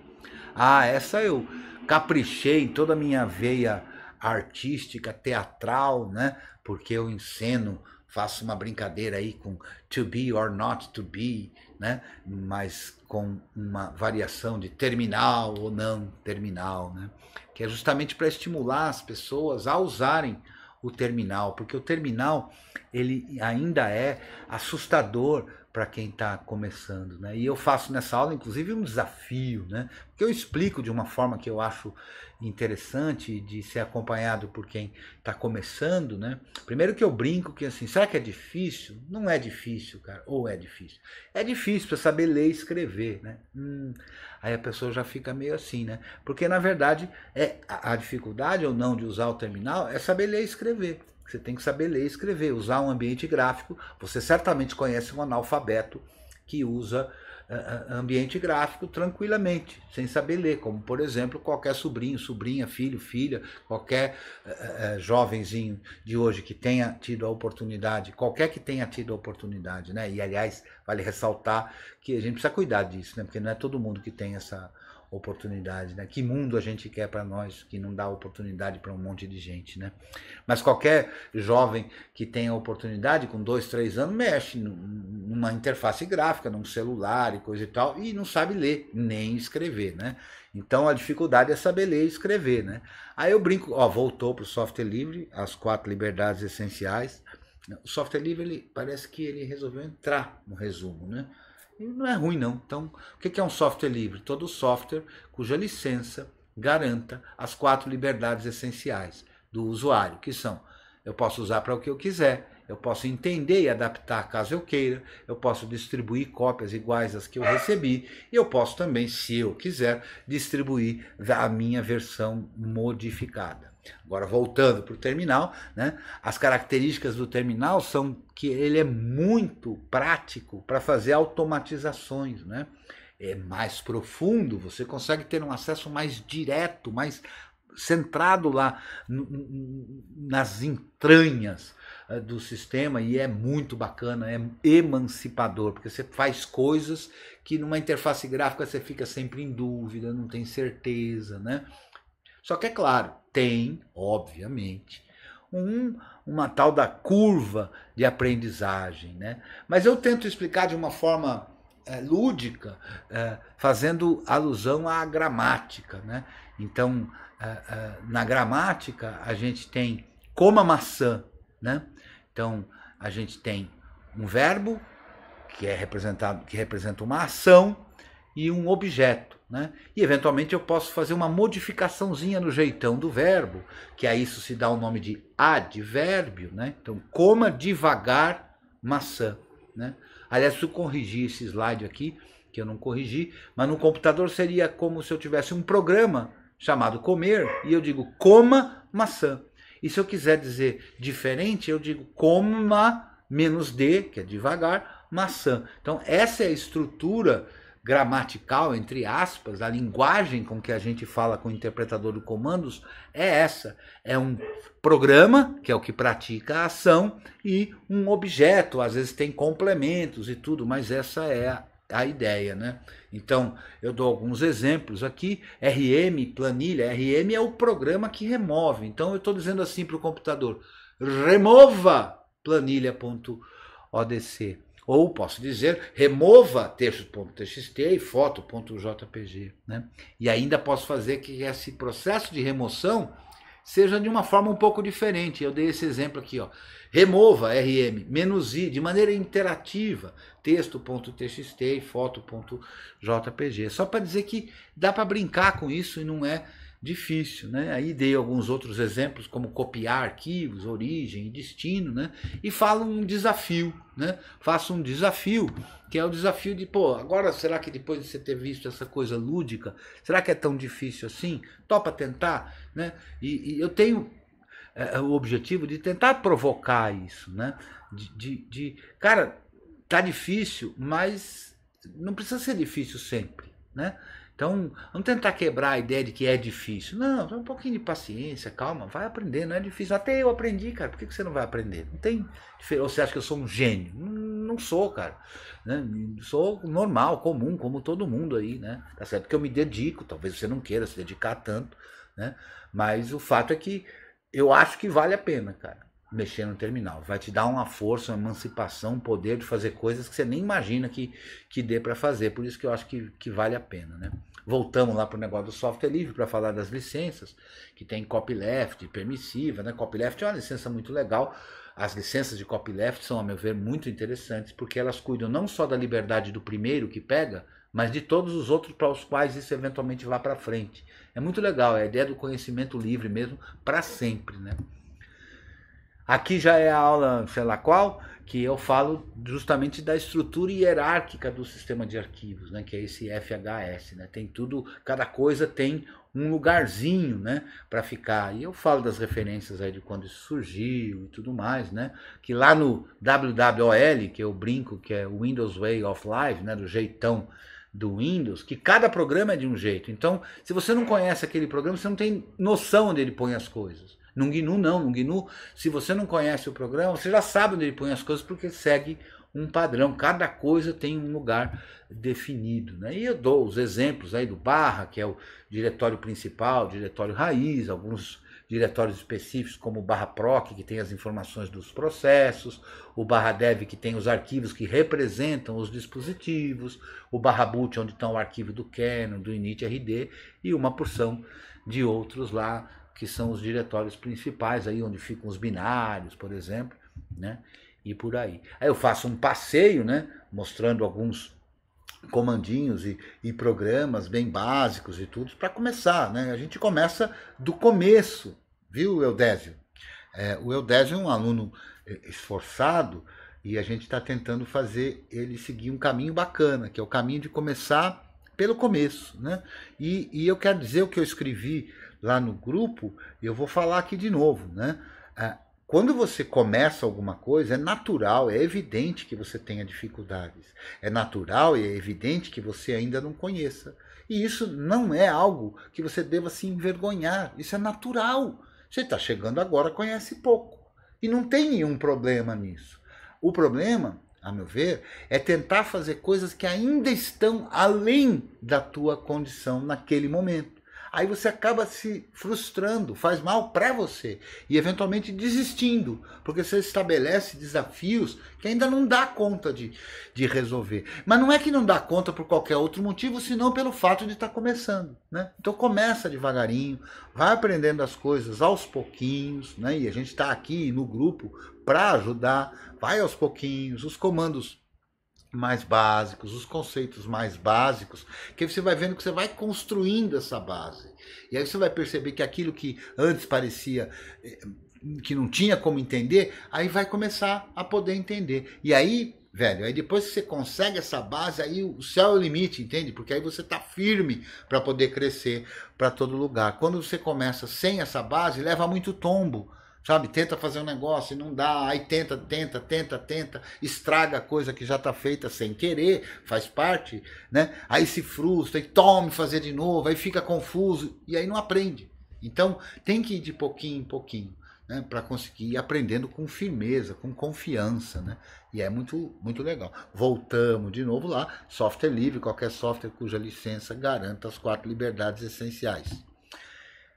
Ah, essa eu caprichei toda a minha veia artística, teatral, né? Porque eu ensino faço uma brincadeira aí com to be or not to be, né? mas com uma variação de terminal ou não terminal, né? que é justamente para estimular as pessoas a usarem o terminal, porque o terminal ele ainda é assustador para quem está começando. Né? E eu faço nessa aula, inclusive, um desafio, né? porque eu explico de uma forma que eu acho interessante de ser acompanhado por quem está começando. Né? Primeiro que eu brinco que assim, será que é difícil? Não é difícil, cara, ou é difícil. É difícil para saber ler e escrever. Né? Hum, aí a pessoa já fica meio assim, né? Porque na verdade é a dificuldade ou não de usar o terminal é saber ler e escrever. Você tem que saber ler e escrever, usar um ambiente gráfico. Você certamente conhece um analfabeto que usa ah, ah, ambiente gráfico tranquilamente, sem saber ler, como por exemplo qualquer sobrinho, sobrinha, filho, filha, qualquer uh, jovenzinho de hoje que tenha tido a oportunidade, qualquer que tenha tido a oportunidade, né? E aliás, vale ressaltar que a gente precisa cuidar disso, né? Porque não é todo mundo que tem essa oportunidade, né? Que mundo a gente quer para nós que não dá oportunidade para um monte de gente, né? Mas qualquer jovem que tenha oportunidade, com dois, três anos, mexe numa interface gráfica, num celular e coisa e tal, e não sabe ler nem escrever, né? Então a dificuldade é saber ler e escrever, né? Aí eu brinco, ó, voltou para o software livre, as quatro liberdades essenciais. O software livre, ele, parece que ele resolveu entrar no resumo, né? não é ruim não. Então, o que é um software livre? Todo software cuja licença garanta as quatro liberdades essenciais do usuário, que são: eu posso usar para o que eu quiser, eu posso entender e adaptar caso eu queira, eu posso distribuir cópias iguais às que eu recebi, e eu posso também, se eu quiser, distribuir a minha versão modificada. Agora, voltando para o terminal, né, as características do terminal são que ele é muito prático para fazer automatizações. Né? É mais profundo, você consegue ter um acesso mais direto, mais centrado lá nas entranhas eh, do sistema e é muito bacana, é emancipador, porque você faz coisas que numa interface gráfica você fica sempre em dúvida, não tem certeza, né? Só que é claro, tem, obviamente, um, uma tal da curva de aprendizagem. Né? Mas eu tento explicar de uma forma é, lúdica, é, fazendo alusão à gramática. Né? Então, é, é na gramática, a gente tem a maçã. Né? Então, a gente tem um verbo que é representado que representa uma ação e um objeto. Né? E eventualmente eu posso fazer uma modificaçãozinha no jeitão do verbo, que a isso se dá o nome de advérbio. Né? Então, coma devagar maçã. Né? Aliás, se eu corrigir esse slide aqui, que eu não corrigi, mas no computador seria como se eu tivesse um programa chamado comer e eu digo coma maçã. E se eu quiser dizer diferente, eu digo coma menos D, que é devagar, maçã. Então, essa é a estrutura gramatical, entre aspas, a linguagem com que a gente fala com o interpretador de comandos é essa. É um programa, que é o que pratica a ação, e um objeto, às vezes tem complementos e tudo, mas essa é a, a ideia, né? Então, eu dou alguns exemplos aqui. RM, planilha, RM é o programa que remove. Então, eu estou dizendo assim para o computador, remova planilha.odc ou posso dizer, remova texto.txt e foto.jpg. Né? E ainda posso fazer que esse processo de remoção seja de uma forma um pouco diferente. Eu dei esse exemplo aqui, ó. Remova RM, I, de maneira interativa, texto.txt e foto.jpg. Só para dizer que dá para brincar com isso e não é difícil, né? Aí dei alguns outros exemplos como copiar arquivos, origem e destino, né? E falo um desafio, né? Faço um desafio, que é o desafio de, pô, agora será que depois de você ter visto essa coisa lúdica, será que é tão difícil assim? Topa tentar, né? E, e eu tenho é, é o objetivo de tentar provocar isso, né? De, de, de, cara, tá difícil, mas não precisa ser difícil sempre, né? Então, não tentar quebrar a ideia de que é difícil. Não, um pouquinho de paciência, calma, vai aprender, não é difícil. Até eu aprendi, cara, por que você não vai aprender? Não tem diferença. Ou você acha que eu sou um gênio? Não, sou, cara. Né? Sou normal, comum, como todo mundo aí, né? Tá certo que eu me dedico, talvez você não queira se dedicar tanto, né? Mas o fato é que eu acho que vale a pena, cara, mexer no terminal. Vai te dar uma força, uma emancipação, um poder de fazer coisas que você nem imagina que, que dê para fazer. Por isso que eu acho que, que vale a pena, né? Voltamos lá para o negócio do software livre para falar das licenças, que tem copyleft, permissiva, né? Copyleft é uma licença muito legal. As licenças de copyleft são, a meu ver, muito interessantes, porque elas cuidam não só da liberdade do primeiro que pega, mas de todos os outros para os quais isso eventualmente vá para frente. É muito legal, é a ideia do conhecimento livre mesmo para sempre, né? Aqui já é a aula, sei lá qual, que eu falo justamente da estrutura hierárquica do sistema de arquivos, né, que é esse FHS, né, tem tudo, cada coisa tem um lugarzinho, né, para ficar. E eu falo das referências aí de quando isso surgiu e tudo mais, né, que lá no WWOL, que eu brinco, que é o Windows Way of Life, né, do jeitão do Windows, que cada programa é de um jeito. Então, se você não conhece aquele programa, você não tem noção onde ele põe as coisas. No GNU não, no GNU, se você não conhece o programa, você já sabe onde ele põe as coisas porque segue um padrão, cada coisa tem um lugar definido. Né? E eu dou os exemplos aí do barra, que é o diretório principal, diretório raiz, alguns diretórios específicos como o barra proc, que tem as informações dos processos, o barra dev, que tem os arquivos que representam os dispositivos, o barra boot, onde estão o arquivo do kernel, do initrd, e uma porção de outros lá que são os diretórios principais, aí onde ficam os binários, por exemplo, né? E por aí. Aí eu faço um passeio, né? Mostrando alguns comandinhos e, e programas bem básicos e tudo, para começar, né? A gente começa do começo, viu, Eudésio? É, o Eudésio é um aluno eh, esforçado e a gente está tentando fazer ele seguir um caminho bacana, que é o caminho de começar pelo começo, né? E, e eu quero dizer o que eu escrevi lá no grupo, eu vou falar aqui de novo, né? É, quando você começa alguma coisa, é natural, é evidente que você tenha dificuldades. É natural e é evidente que você ainda não conheça. E isso não é algo que você deva se envergonhar. Isso é natural. Você está chegando agora, conhece pouco. E não tem nenhum problema nisso. O problema, a meu ver, é tentar fazer coisas que ainda estão além da tua condição naquele momento. Aí você acaba se frustrando, faz mal para você e eventualmente desistindo, porque você estabelece desafios que ainda não dá conta de, de resolver. Mas não é que não dá conta por qualquer outro motivo, senão pelo fato de estar tá começando. Né? Então começa devagarinho, vai aprendendo as coisas aos pouquinhos, né? e a gente está aqui no grupo para ajudar, vai aos pouquinhos, os comandos mais básicos, os conceitos mais básicos, que você vai vendo que você vai construindo essa base. E aí você vai perceber que aquilo que antes parecia eh, que não tinha como entender, aí vai começar a poder entender. E aí, velho, aí depois que você consegue essa base, aí o céu é o limite, entende? Porque aí você tá firme para poder crescer para todo lugar. Quando você começa sem essa base, leva muito tombo sabe? Tenta fazer um negócio e não dá, aí tenta, tenta, tenta, tenta, estraga a coisa que já está feita sem querer, faz parte, né? Aí se frustra e tome fazer de novo, aí fica confuso e aí não aprende. Então tem que ir de pouquinho em pouquinho. Né, para conseguir ir aprendendo com firmeza, com confiança, né? E é muito, muito legal. Voltamos de novo lá, software livre, qualquer software cuja licença garanta as quatro liberdades essenciais.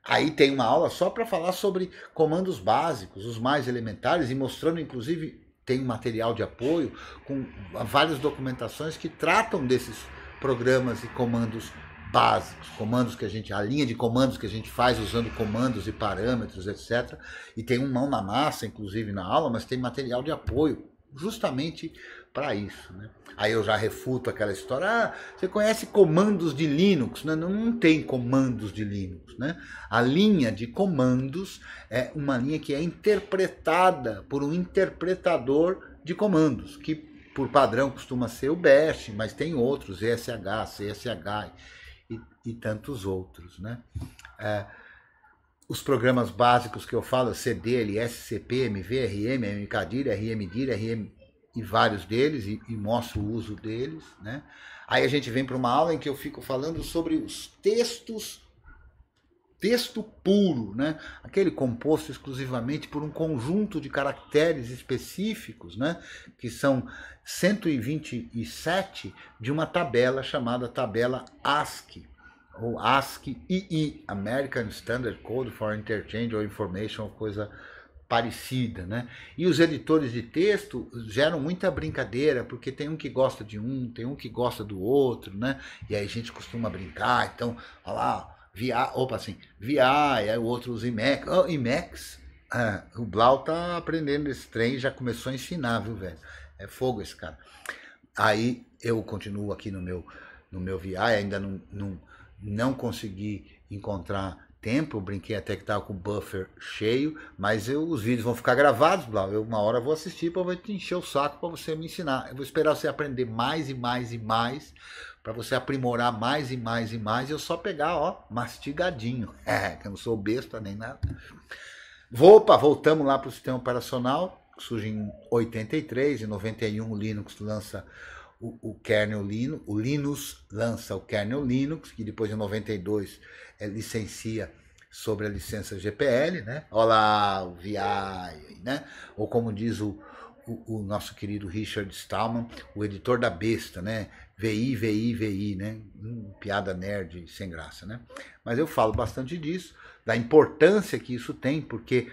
É. Aí tem uma aula só para falar sobre comandos básicos, os mais elementares, e mostrando, inclusive, tem um material de apoio com várias documentações que tratam desses programas e comandos básicos, comandos que a gente, a linha de comandos que a gente faz usando comandos e parâmetros, etc. E tem um mão na massa, inclusive na aula, mas tem material de apoio, justamente para isso. Né? Aí eu já refuto aquela história, ah, você conhece comandos de Linux? Né? Não, não tem comandos de Linux. Né? A linha de comandos é uma linha que é interpretada por um interpretador de comandos, que por padrão costuma ser o Bash, mas tem outros, ESH, CSH e, e tantos outros. Né? É, os programas básicos que eu falo, CD, LS, CP, mv, rm, MKDIR, RMDIR, RM, e vários deles, e, e mostro o uso deles. Né? Aí a gente vem para uma aula em que eu fico falando sobre os textos, texto puro, né? aquele composto exclusivamente por um conjunto de caracteres específicos, né? que são 127 de uma tabela chamada tabela ASCII ou ASCII, American Standard Code for Interchange or Information, coisa parecida, né? E os editores de texto geram muita brincadeira, porque tem um que gosta de um, tem um que gosta do outro, né? E aí a gente costuma brincar, então, olha lá, VI, opa, assim, VI, aí o outro usa IMAX. Oh, IMAX? Ah, o Blau tá aprendendo esse trem, já começou a ensinar, viu, velho? É fogo esse cara. Aí eu continuo aqui no meu no meu VI, ainda não, não, não consegui encontrar tempo, eu brinquei até que tava com o buffer cheio, mas eu, os vídeos vão ficar gravados, blá, eu uma hora vou assistir para vou te encher o saco para você me ensinar. Eu vou esperar você aprender mais e mais e mais, para você aprimorar mais e mais e mais, eu só pegar, ó, mastigadinho. É, que eu não sou besta nem nada. Opa, voltamos lá para o sistema operacional, surge em 83, em 91 o Linux lança o, o kernel Linux, o Linux lança o kernel Linux, que depois em 92 é, licencia sobre a licença GPL, né? Olá, o VI, né? Ou como diz o, o, o, nosso querido Richard Stallman, o editor da besta, né? VI, VI, VI, né? Hum, piada nerd sem graça, né? Mas eu falo bastante disso, da importância que isso tem, porque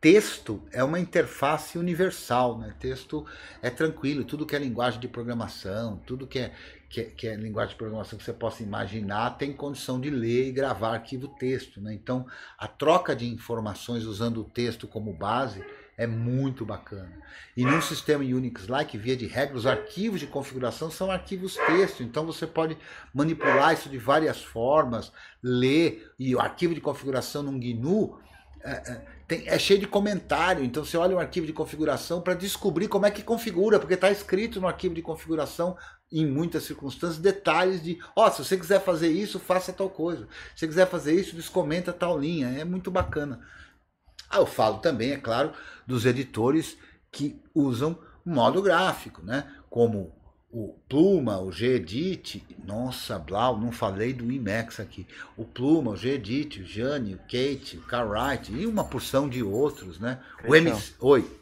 texto é uma interface universal, né? Texto é tranquilo, tudo que é linguagem de programação, tudo que é, que, que é linguagem de programação que você possa imaginar, tem condição de ler e gravar arquivo texto. Né? Então, a troca de informações usando o texto como base é muito bacana. E num sistema Unix-like, via de regra, os arquivos de configuração são arquivos texto, então você pode manipular isso de várias formas, ler, e o arquivo de configuração num GNU é, é, tem, é cheio de comentário, então você olha um arquivo de configuração para descobrir como é que configura, porque está escrito no arquivo de configuração em muitas circunstâncias, detalhes de, ó, oh, se você quiser fazer isso, faça tal coisa. Se você quiser fazer isso, descomenta tal linha. É muito bacana. Ah, eu falo também, é claro, dos editores que usam modo gráfico, né? Como o Pluma, o Gedit, nossa, Blau, não falei do IMAX aqui. O Pluma, o Gedit, o Jane, o Kate, o Carwright e uma porção de outros, né? Cristão. o MC... Oi.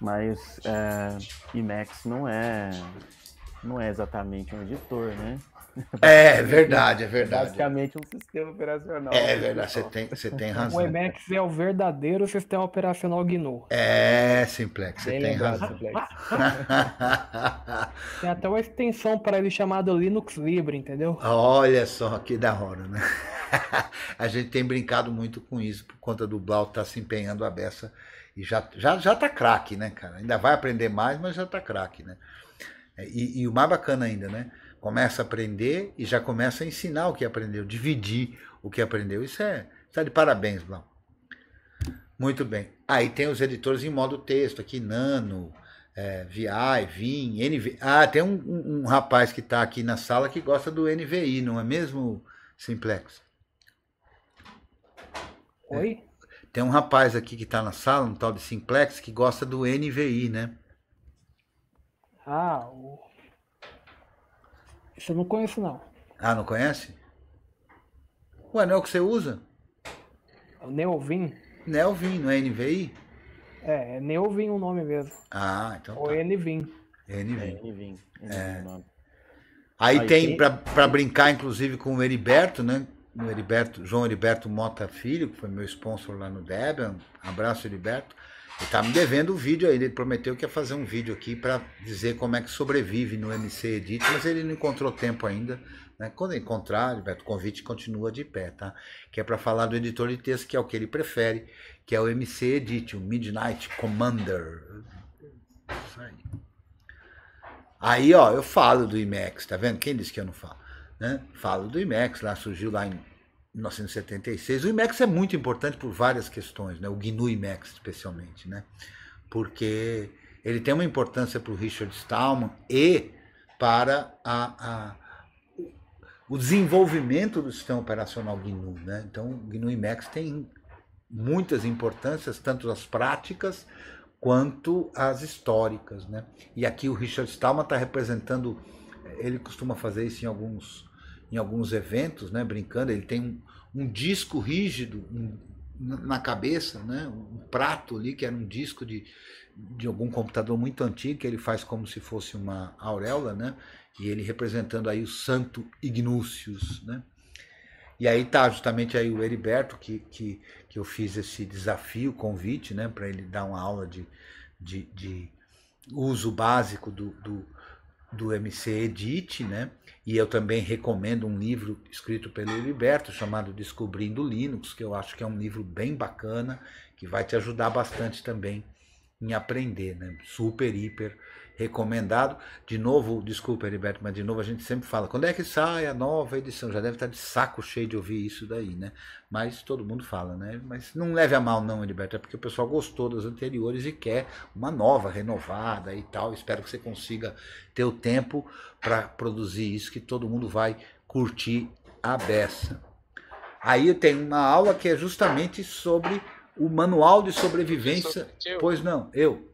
Mas é, IMAX não é não é exatamente um editor, né? É, é verdade, é verdade. Basicamente um sistema operacional. É verdade, você tem, você tem razão. O Emacs é o verdadeiro sistema operacional GNU. É, Simplex, você tem razão. tem até uma extensão para ele chamada Linux Libre, entendeu? Olha só, que da hora, né? A gente tem brincado muito com isso por conta do Blau estar tá se empenhando a beça e já, já, já tá craque, né, cara? Ainda vai aprender mais, mas já tá craque, né? É, e, e, o mais bacana ainda, né? Começa a aprender e já começa a ensinar o que aprendeu, dividir o que aprendeu. Isso é, está de parabéns, Blau. Muito bem. Aí ah, tem os editores em modo texto, aqui Nano, é, VI, VIN, NV. Ah, tem um, um, um rapaz que está aqui na sala que gosta do NVI, não é mesmo, Simplex? Oi? É. Tem um rapaz aqui que está na sala, um tal de Simplex, que gosta do NVI, né? Ah, o... isso eu não conheço não. Ah, não conhece? Ué, não é o que você usa? É o Neovim. Neovim, não é NVI? É, é Neovim o nome mesmo. Ah, então Ou tá. NVin. NVin. É, NVin. É. NVin Aí, Aí, tem, tem... para brincar, inclusive, com o Heriberto, né? O Heriberto, João Heriberto Mota Filho, que foi meu sponsor lá no Debian. Abraço, Heriberto. Ele tá me devendo o um vídeo ainda. Ele prometeu que ia fazer um vídeo aqui para dizer como é que sobrevive no MC Edit, mas ele não encontrou tempo ainda. Né? Quando encontrar, o convite continua de pé, tá? Que é para falar do editor de texto, que é o que ele prefere, que é o MC Edit, o Midnight Commander. Isso aí. Aí, ó, eu falo do IMAX, tá vendo? Quem disse que eu não falo? Né? Falo do IMAX, lá surgiu lá em 1976. O IMEX é muito importante por várias questões, né? o GNU IMEX especialmente, né? porque ele tem uma importância para o Richard Stallman e para a, a, o desenvolvimento do sistema operacional GNU. Né? Então, o GNU IMEX tem muitas importâncias, tanto as práticas quanto as históricas. Né? E aqui o Richard Stallman está representando, ele costuma fazer isso em alguns em alguns eventos, né, brincando, ele tem um, um disco rígido um, na cabeça, né, um prato ali que era um disco de, de algum computador muito antigo que ele faz como se fosse uma auréola, né, e ele representando aí o Santo Ignúcius, né. E aí tá justamente aí o Heriberto que, que, que eu fiz esse desafio, convite, né, para ele dar uma aula de, de, de uso básico do, do, do MC Edit, né? E eu também recomendo um livro escrito pelo Heriberto, chamado Descobrindo Linux, que eu acho que é um livro bem bacana, que vai te ajudar bastante também em aprender, né? super, hiper recomendado. De novo, desculpa, Heriberto, mas de novo a gente sempre fala: quando é que sai a nova edição? Já deve estar de saco cheio de ouvir isso daí, né? Mas todo mundo fala, né? Mas não leve a mal, não, Heriberto, é porque o pessoal gostou das anteriores e quer uma nova, renovada e tal. Espero que você consiga ter o tempo para produzir isso, que todo mundo vai curtir a beça. Aí tem uma aula que é justamente sobre o manual de sobrevivência. Pois não, eu.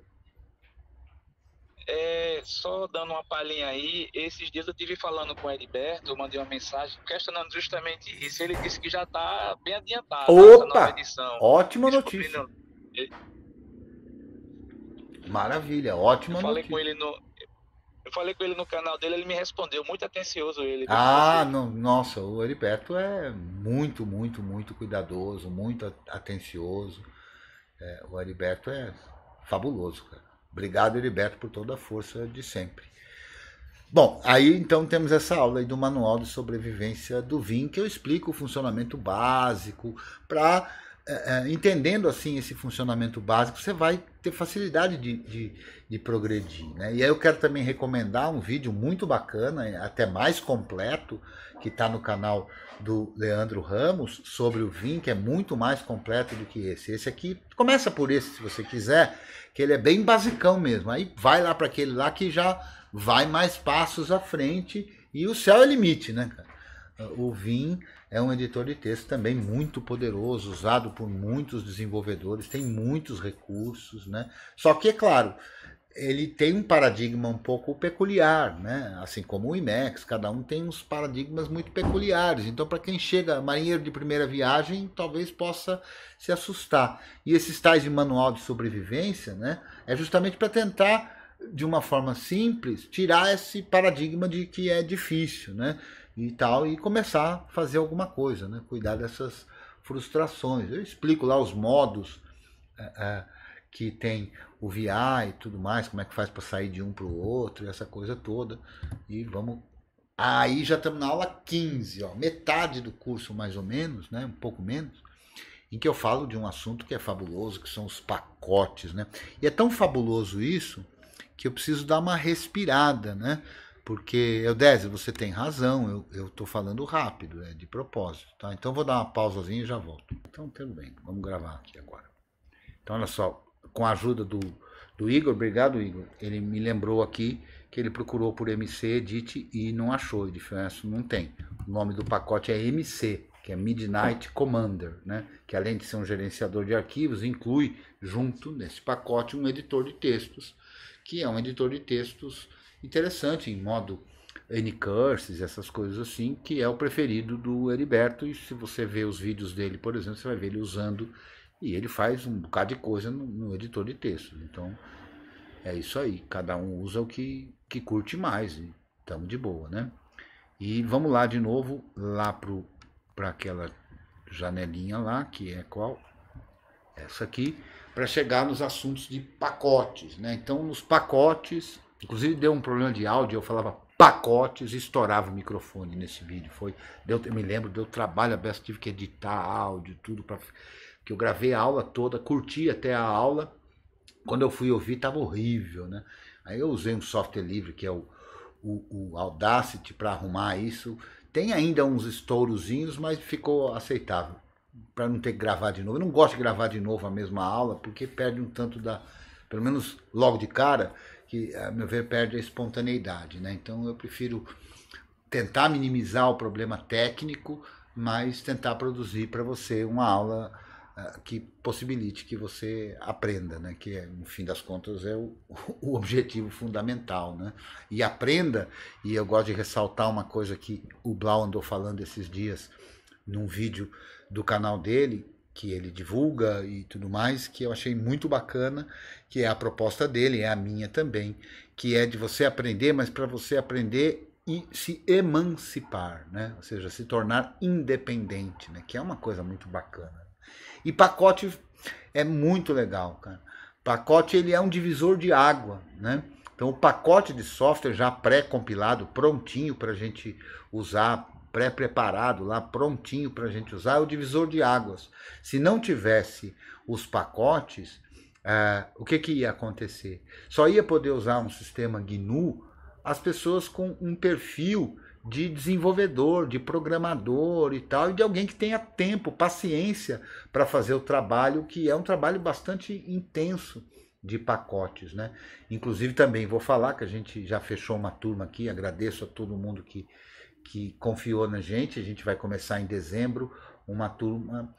É, só dando uma palhinha aí, esses dias eu tive falando com o Heriberto, mandei uma mensagem questionando justamente isso. Ele disse que já está bem adiantado Opa! nova edição. Ótima notícia. Maravilha, ótima eu falei notícia. Com ele no, eu falei com ele no canal dele, ele me respondeu, muito atencioso ele. Ah, não, nossa, o Heriberto é muito, muito, muito cuidadoso, muito atencioso. É, o Heriberto é fabuloso, cara. Obrigado, Heriberto, por toda a força de sempre. Bom, aí então temos essa aula do Manual de Sobrevivência do VIN, que eu explico o funcionamento básico, para é, é, entendendo assim esse funcionamento básico, você vai ter facilidade de, de, de progredir. Né? E aí eu quero também recomendar um vídeo muito bacana, é, até mais completo, que está no canal do Leandro Ramos sobre o vinho, que é muito mais completo do que esse. Esse aqui, começa por esse se você quiser, que ele é bem basicão mesmo. Aí vai lá para aquele lá que já vai mais passos à frente e o céu é limite, né, cara? O Vim é um editor de texto também muito poderoso, usado por muitos desenvolvedores, tem muitos recursos, né? Só que, é claro, ele tem um paradigma um pouco peculiar, né? Assim como o IMEX, cada um tem uns paradigmas muito peculiares. Então, para quem chega marinheiro de primeira viagem, talvez possa se assustar. E esses tais de manual de sobrevivência, né? É justamente para tentar, de uma forma simples, tirar esse paradigma de que é difícil, né? E tal, e começar a fazer alguma coisa, né? Cuidar dessas frustrações. Eu explico lá os modos. É, é, que tem o VIA e tudo mais, como é que faz para sair de um para o outro, essa coisa toda. E vamos. Aí já estamos na aula 15, ó, metade do curso mais ou menos, né, um pouco menos, em que eu falo de um assunto que é fabuloso, que são os pacotes, né? E é tão fabuloso isso que eu preciso dar uma respirada, né? Porque, Eudésio, você tem razão, eu estou falando rápido, é de propósito, tá? Então vou dar uma pausazinha e já volto. Então, tudo bem, vamos gravar aqui agora. Então, olha só, com a ajuda do, do Igor, obrigado Igor, ele me lembrou aqui que ele procurou por MC Edit e não achou, ele disse, não tem. O nome do pacote é MC, que é Midnight Commander, né? que além de ser um gerenciador de arquivos, inclui junto nesse pacote um editor de textos, que é um editor de textos interessante em modo N-Curses, essas coisas assim, que é o preferido do Heriberto. E se você vê os vídeos dele, por exemplo, você vai ver ele usando e ele faz um bocado de coisa no, no editor de texto. Então, é isso aí. Cada um usa o que, que curte mais. estamos de boa, né? E vamos lá de novo, lá para aquela janelinha lá, que é qual? Essa aqui, para chegar nos assuntos de pacotes, né? Então, nos pacotes, inclusive deu um problema de áudio, eu falava pacotes, estourava o microfone nesse vídeo. Foi, deu, eu me lembro, deu trabalho a tive que editar áudio, tudo para que eu gravei a aula toda, curti até a aula. Quando eu fui ouvir, estava horrível, né? Aí eu usei um software livre, que é o, o, o Audacity, para arrumar isso. Tem ainda uns estourozinhos, mas ficou aceitável, para não ter que gravar de novo. Eu não gosto de gravar de novo a mesma aula, porque perde um tanto da... Pelo menos logo de cara, que, a meu ver, perde a espontaneidade, né? Então eu prefiro tentar minimizar o problema técnico, mas tentar produzir para você uma aula ah, que possibilite que você aprenda, né? que no fim das contas é o, o, objetivo fundamental. Né? E aprenda, e eu gosto de ressaltar uma coisa que o Blau andou falando esses dias num vídeo do canal dele, que ele divulga e tudo mais, que eu achei muito bacana, que é a proposta dele, é a minha também, que é de você aprender, mas para você aprender e se emancipar, né? ou seja, se tornar independente, né? que é uma coisa muito bacana. E pacote é muito legal, cara. Pacote ele é um divisor de água, né? Então o pacote de software já pré-compilado, prontinho para a gente usar, pré-preparado lá, prontinho para a gente usar, é o divisor de águas. Se não tivesse os pacotes, é, o que, que ia acontecer? Só ia poder usar um sistema GNU as pessoas com um perfil de desenvolvedor, de programador e tal, e de alguém que tenha tempo, paciência para fazer o trabalho, que é um trabalho bastante intenso de pacotes, né? Inclusive também vou falar que a gente já fechou uma turma aqui, agradeço a todo mundo que, que confiou na gente, a gente vai começar em dezembro uma turma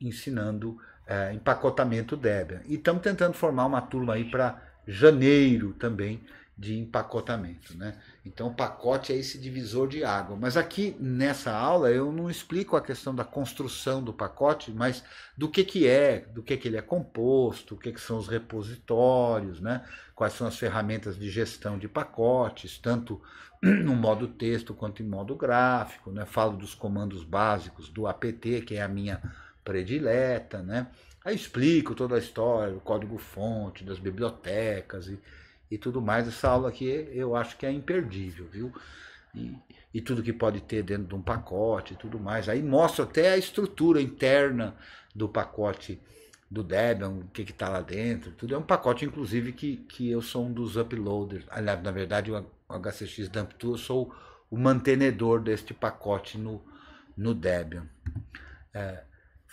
ensinando é, empacotamento Debian. E estamos tentando formar uma turma aí para janeiro também, de empacotamento. Né? Então, o pacote é esse divisor de água. Mas aqui nessa aula eu não explico a questão da construção do pacote, mas do que, que é, do que, que ele é composto, o que, que são os repositórios, né? quais são as ferramentas de gestão de pacotes, tanto no modo texto quanto em modo gráfico. Né? Falo dos comandos básicos do APT, que é a minha predileta. Né? Aí explico toda a história, o código-fonte, das bibliotecas e e tudo mais. Essa aula aqui eu acho que é imperdível, viu? E, e tudo que pode ter dentro de um pacote e tudo mais. Aí mostra até a estrutura interna do pacote do Debian, o que está lá dentro, tudo. É um pacote, inclusive, que, que eu sou um dos uploaders. Aliás, na verdade, o HCX Dump Tool, eu sou o mantenedor deste pacote no, no Debian. É,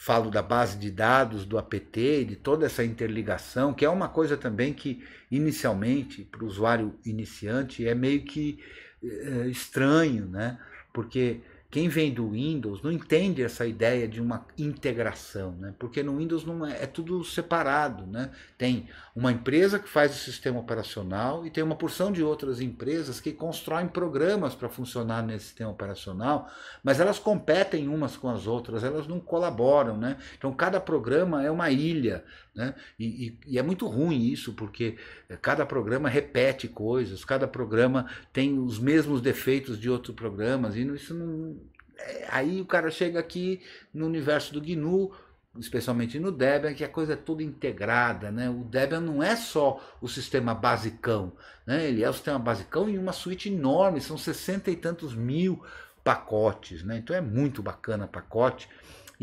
falo da base de dados do APT e de toda essa interligação, que é uma coisa também que inicialmente para o usuário iniciante é meio que é, estranho, né? Porque quem vem do Windows não entende essa ideia de uma integração, né? porque no Windows não é, é tudo separado. Né? Tem uma empresa que faz o sistema operacional e tem uma porção de outras empresas que constroem programas para funcionar nesse sistema operacional, mas elas competem umas com as outras, elas não colaboram. Né? Então cada programa é uma ilha né? E, e, e, é muito ruim isso, porque eh, cada programa repete coisas, cada programa tem os mesmos defeitos de outros programas, e isso não. É, aí o cara chega aqui no universo do GNU, especialmente no Debian, que a coisa é toda integrada, né? O Debian não é só o sistema basicão, né? Ele é o sistema basicão e uma suíte enorme, são sessenta e tantos mil pacotes, né? Então é muito bacana pacote.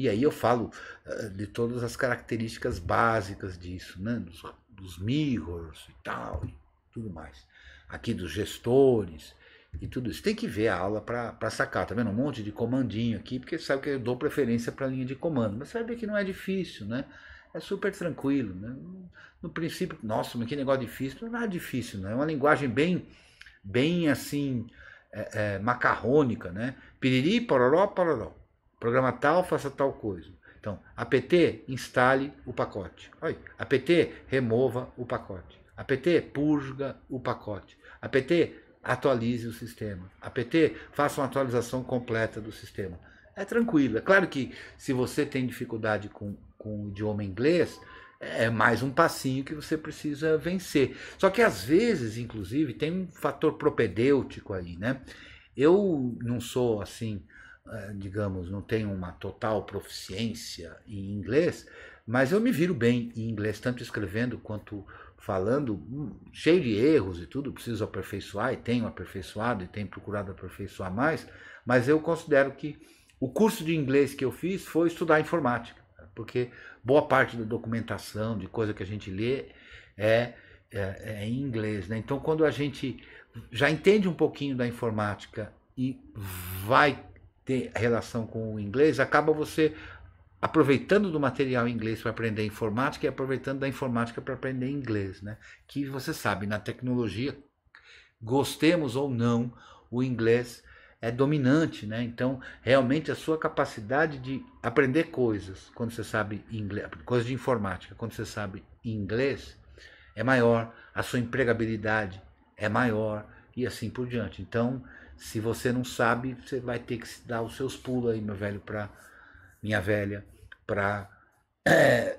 E aí eu falo ah, de todas as características básicas disso, né? dos, dos mirrors e tal, e tudo mais. Aqui dos gestores e tudo isso. Tem que ver a aula para sacar, tá vendo? Um monte de comandinho aqui, porque sabe que eu dou preferência para a linha de comando, mas sabe que não é difícil, né? É super tranquilo, né? No princípio, nossa, mas que negócio difícil. Não é difícil, não. É uma linguagem bem, bem assim, é, é, macarrônica, né? Piriri, pororó, pororó. Programa tal, faça tal coisa. Então, apt instale o pacote. Oi, apt remova o pacote. apt purga o pacote. apt atualize o sistema. apt faça uma atualização completa do sistema. É tranquilo. É claro que se você tem dificuldade com, com o idioma inglês, é mais um passinho que você precisa vencer. Só que às vezes, inclusive, tem um fator propedêutico aí, né? Eu não sou assim ah, digamos, não tenho uma total proficiência em inglês, mas eu me viro bem em inglês, tanto escrevendo quanto falando, hum, cheio de erros e tudo, preciso aperfeiçoar e tenho aperfeiçoado e tenho procurado aperfeiçoar mais, mas eu considero que o curso de inglês que eu fiz foi estudar informática, porque boa parte da documentação, de coisa que a gente lê, é, é, é em inglês. Né? Então, quando a gente já entende um pouquinho da informática e vai relação com o inglês, acaba você aproveitando do material inglês para aprender informática e aproveitando da informática para aprender inglês, né? Que você sabe, na tecnologia, gostemos ou não, o inglês é dominante, né? Então, realmente a sua capacidade de aprender coisas, quando você sabe inglês, coisas de informática, quando você sabe inglês, é maior, a sua empregabilidade é maior e assim por diante. Então, se você não sabe, você vai ter que dar os seus pulos aí, meu velho, para minha velha, para é, eh,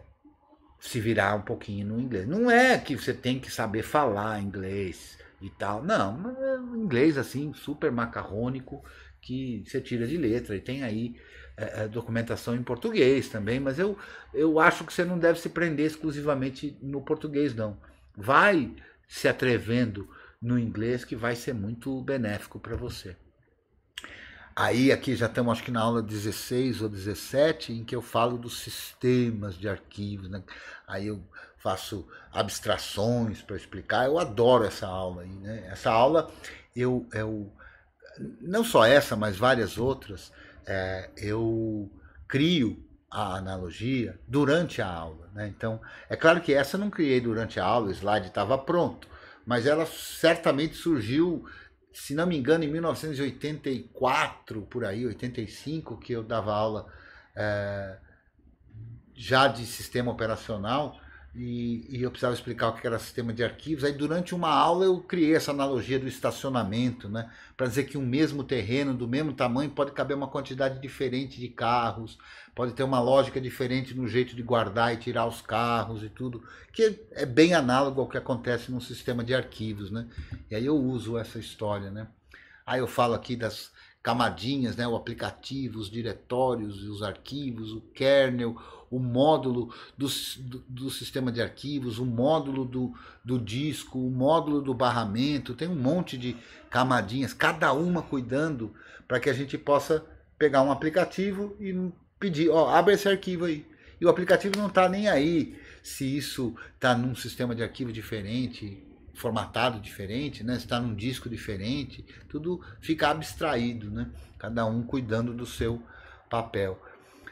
se virar um pouquinho no inglês. Não é que você tem que saber falar inglês e tal, não. É um inglês assim, super macarrônico, que você tira de letra. E tem aí é, documentação em português também, mas eu, eu acho que você não deve se prender exclusivamente no português, não. Vai se atrevendo no inglês que vai ser muito benéfico para você. Aí aqui já estamos acho que na aula 16 ou 17, em que eu falo dos sistemas de arquivos, né? aí eu faço abstrações para explicar. Eu adoro essa aula aí, né? Essa aula eu, eu não só essa, mas várias outras, é, eu crio a analogia durante a aula. Né? Então, é claro que essa eu não criei durante a aula, o slide estava pronto mas ela certamente surgiu, se não me engano, em 1984, por aí, 85, que eu dava aula é, já de sistema operacional. E, e, eu precisava explicar o que era sistema de arquivos. Aí durante uma aula eu criei essa analogia do estacionamento, né? Para dizer que um mesmo terreno do mesmo tamanho pode caber uma quantidade diferente de carros, pode ter uma lógica diferente no jeito de guardar e tirar os carros e tudo, que é bem análogo ao que acontece num sistema de arquivos, né? E aí eu uso essa história, né? Aí eu falo aqui das camadinhas, né? O aplicativo, os diretórios, os arquivos, o kernel, o módulo do, do, do sistema de arquivos, o módulo do, do disco, o módulo do barramento, tem um monte de camadinhas, cada uma cuidando para que a gente possa pegar um aplicativo e pedir, ó, abre esse arquivo aí. E o aplicativo não está nem aí se isso está num sistema de arquivo diferente, formatado diferente, né? Está num disco diferente, tudo fica abstraído, né? Cada um cuidando do seu papel.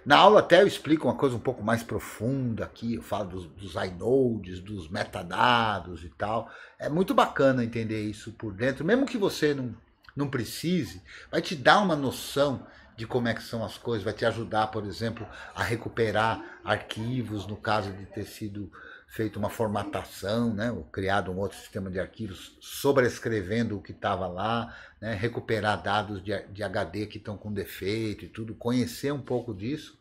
Na aula até eu explico uma coisa um pouco mais profunda aqui, eu falo dos, dos inodes, dos metadados e tal. É muito bacana entender isso por dentro, mesmo que você não, não precise, vai te dar uma noção de como é que são as coisas, vai te ajudar, por exemplo, a recuperar arquivos no caso de ter sido feito uma formatação, né, ou criado um outro sistema de arquivos, sobrescrevendo o que estava lá, né, recuperar dados de, de HD que estão com defeito e tudo, conhecer um pouco disso,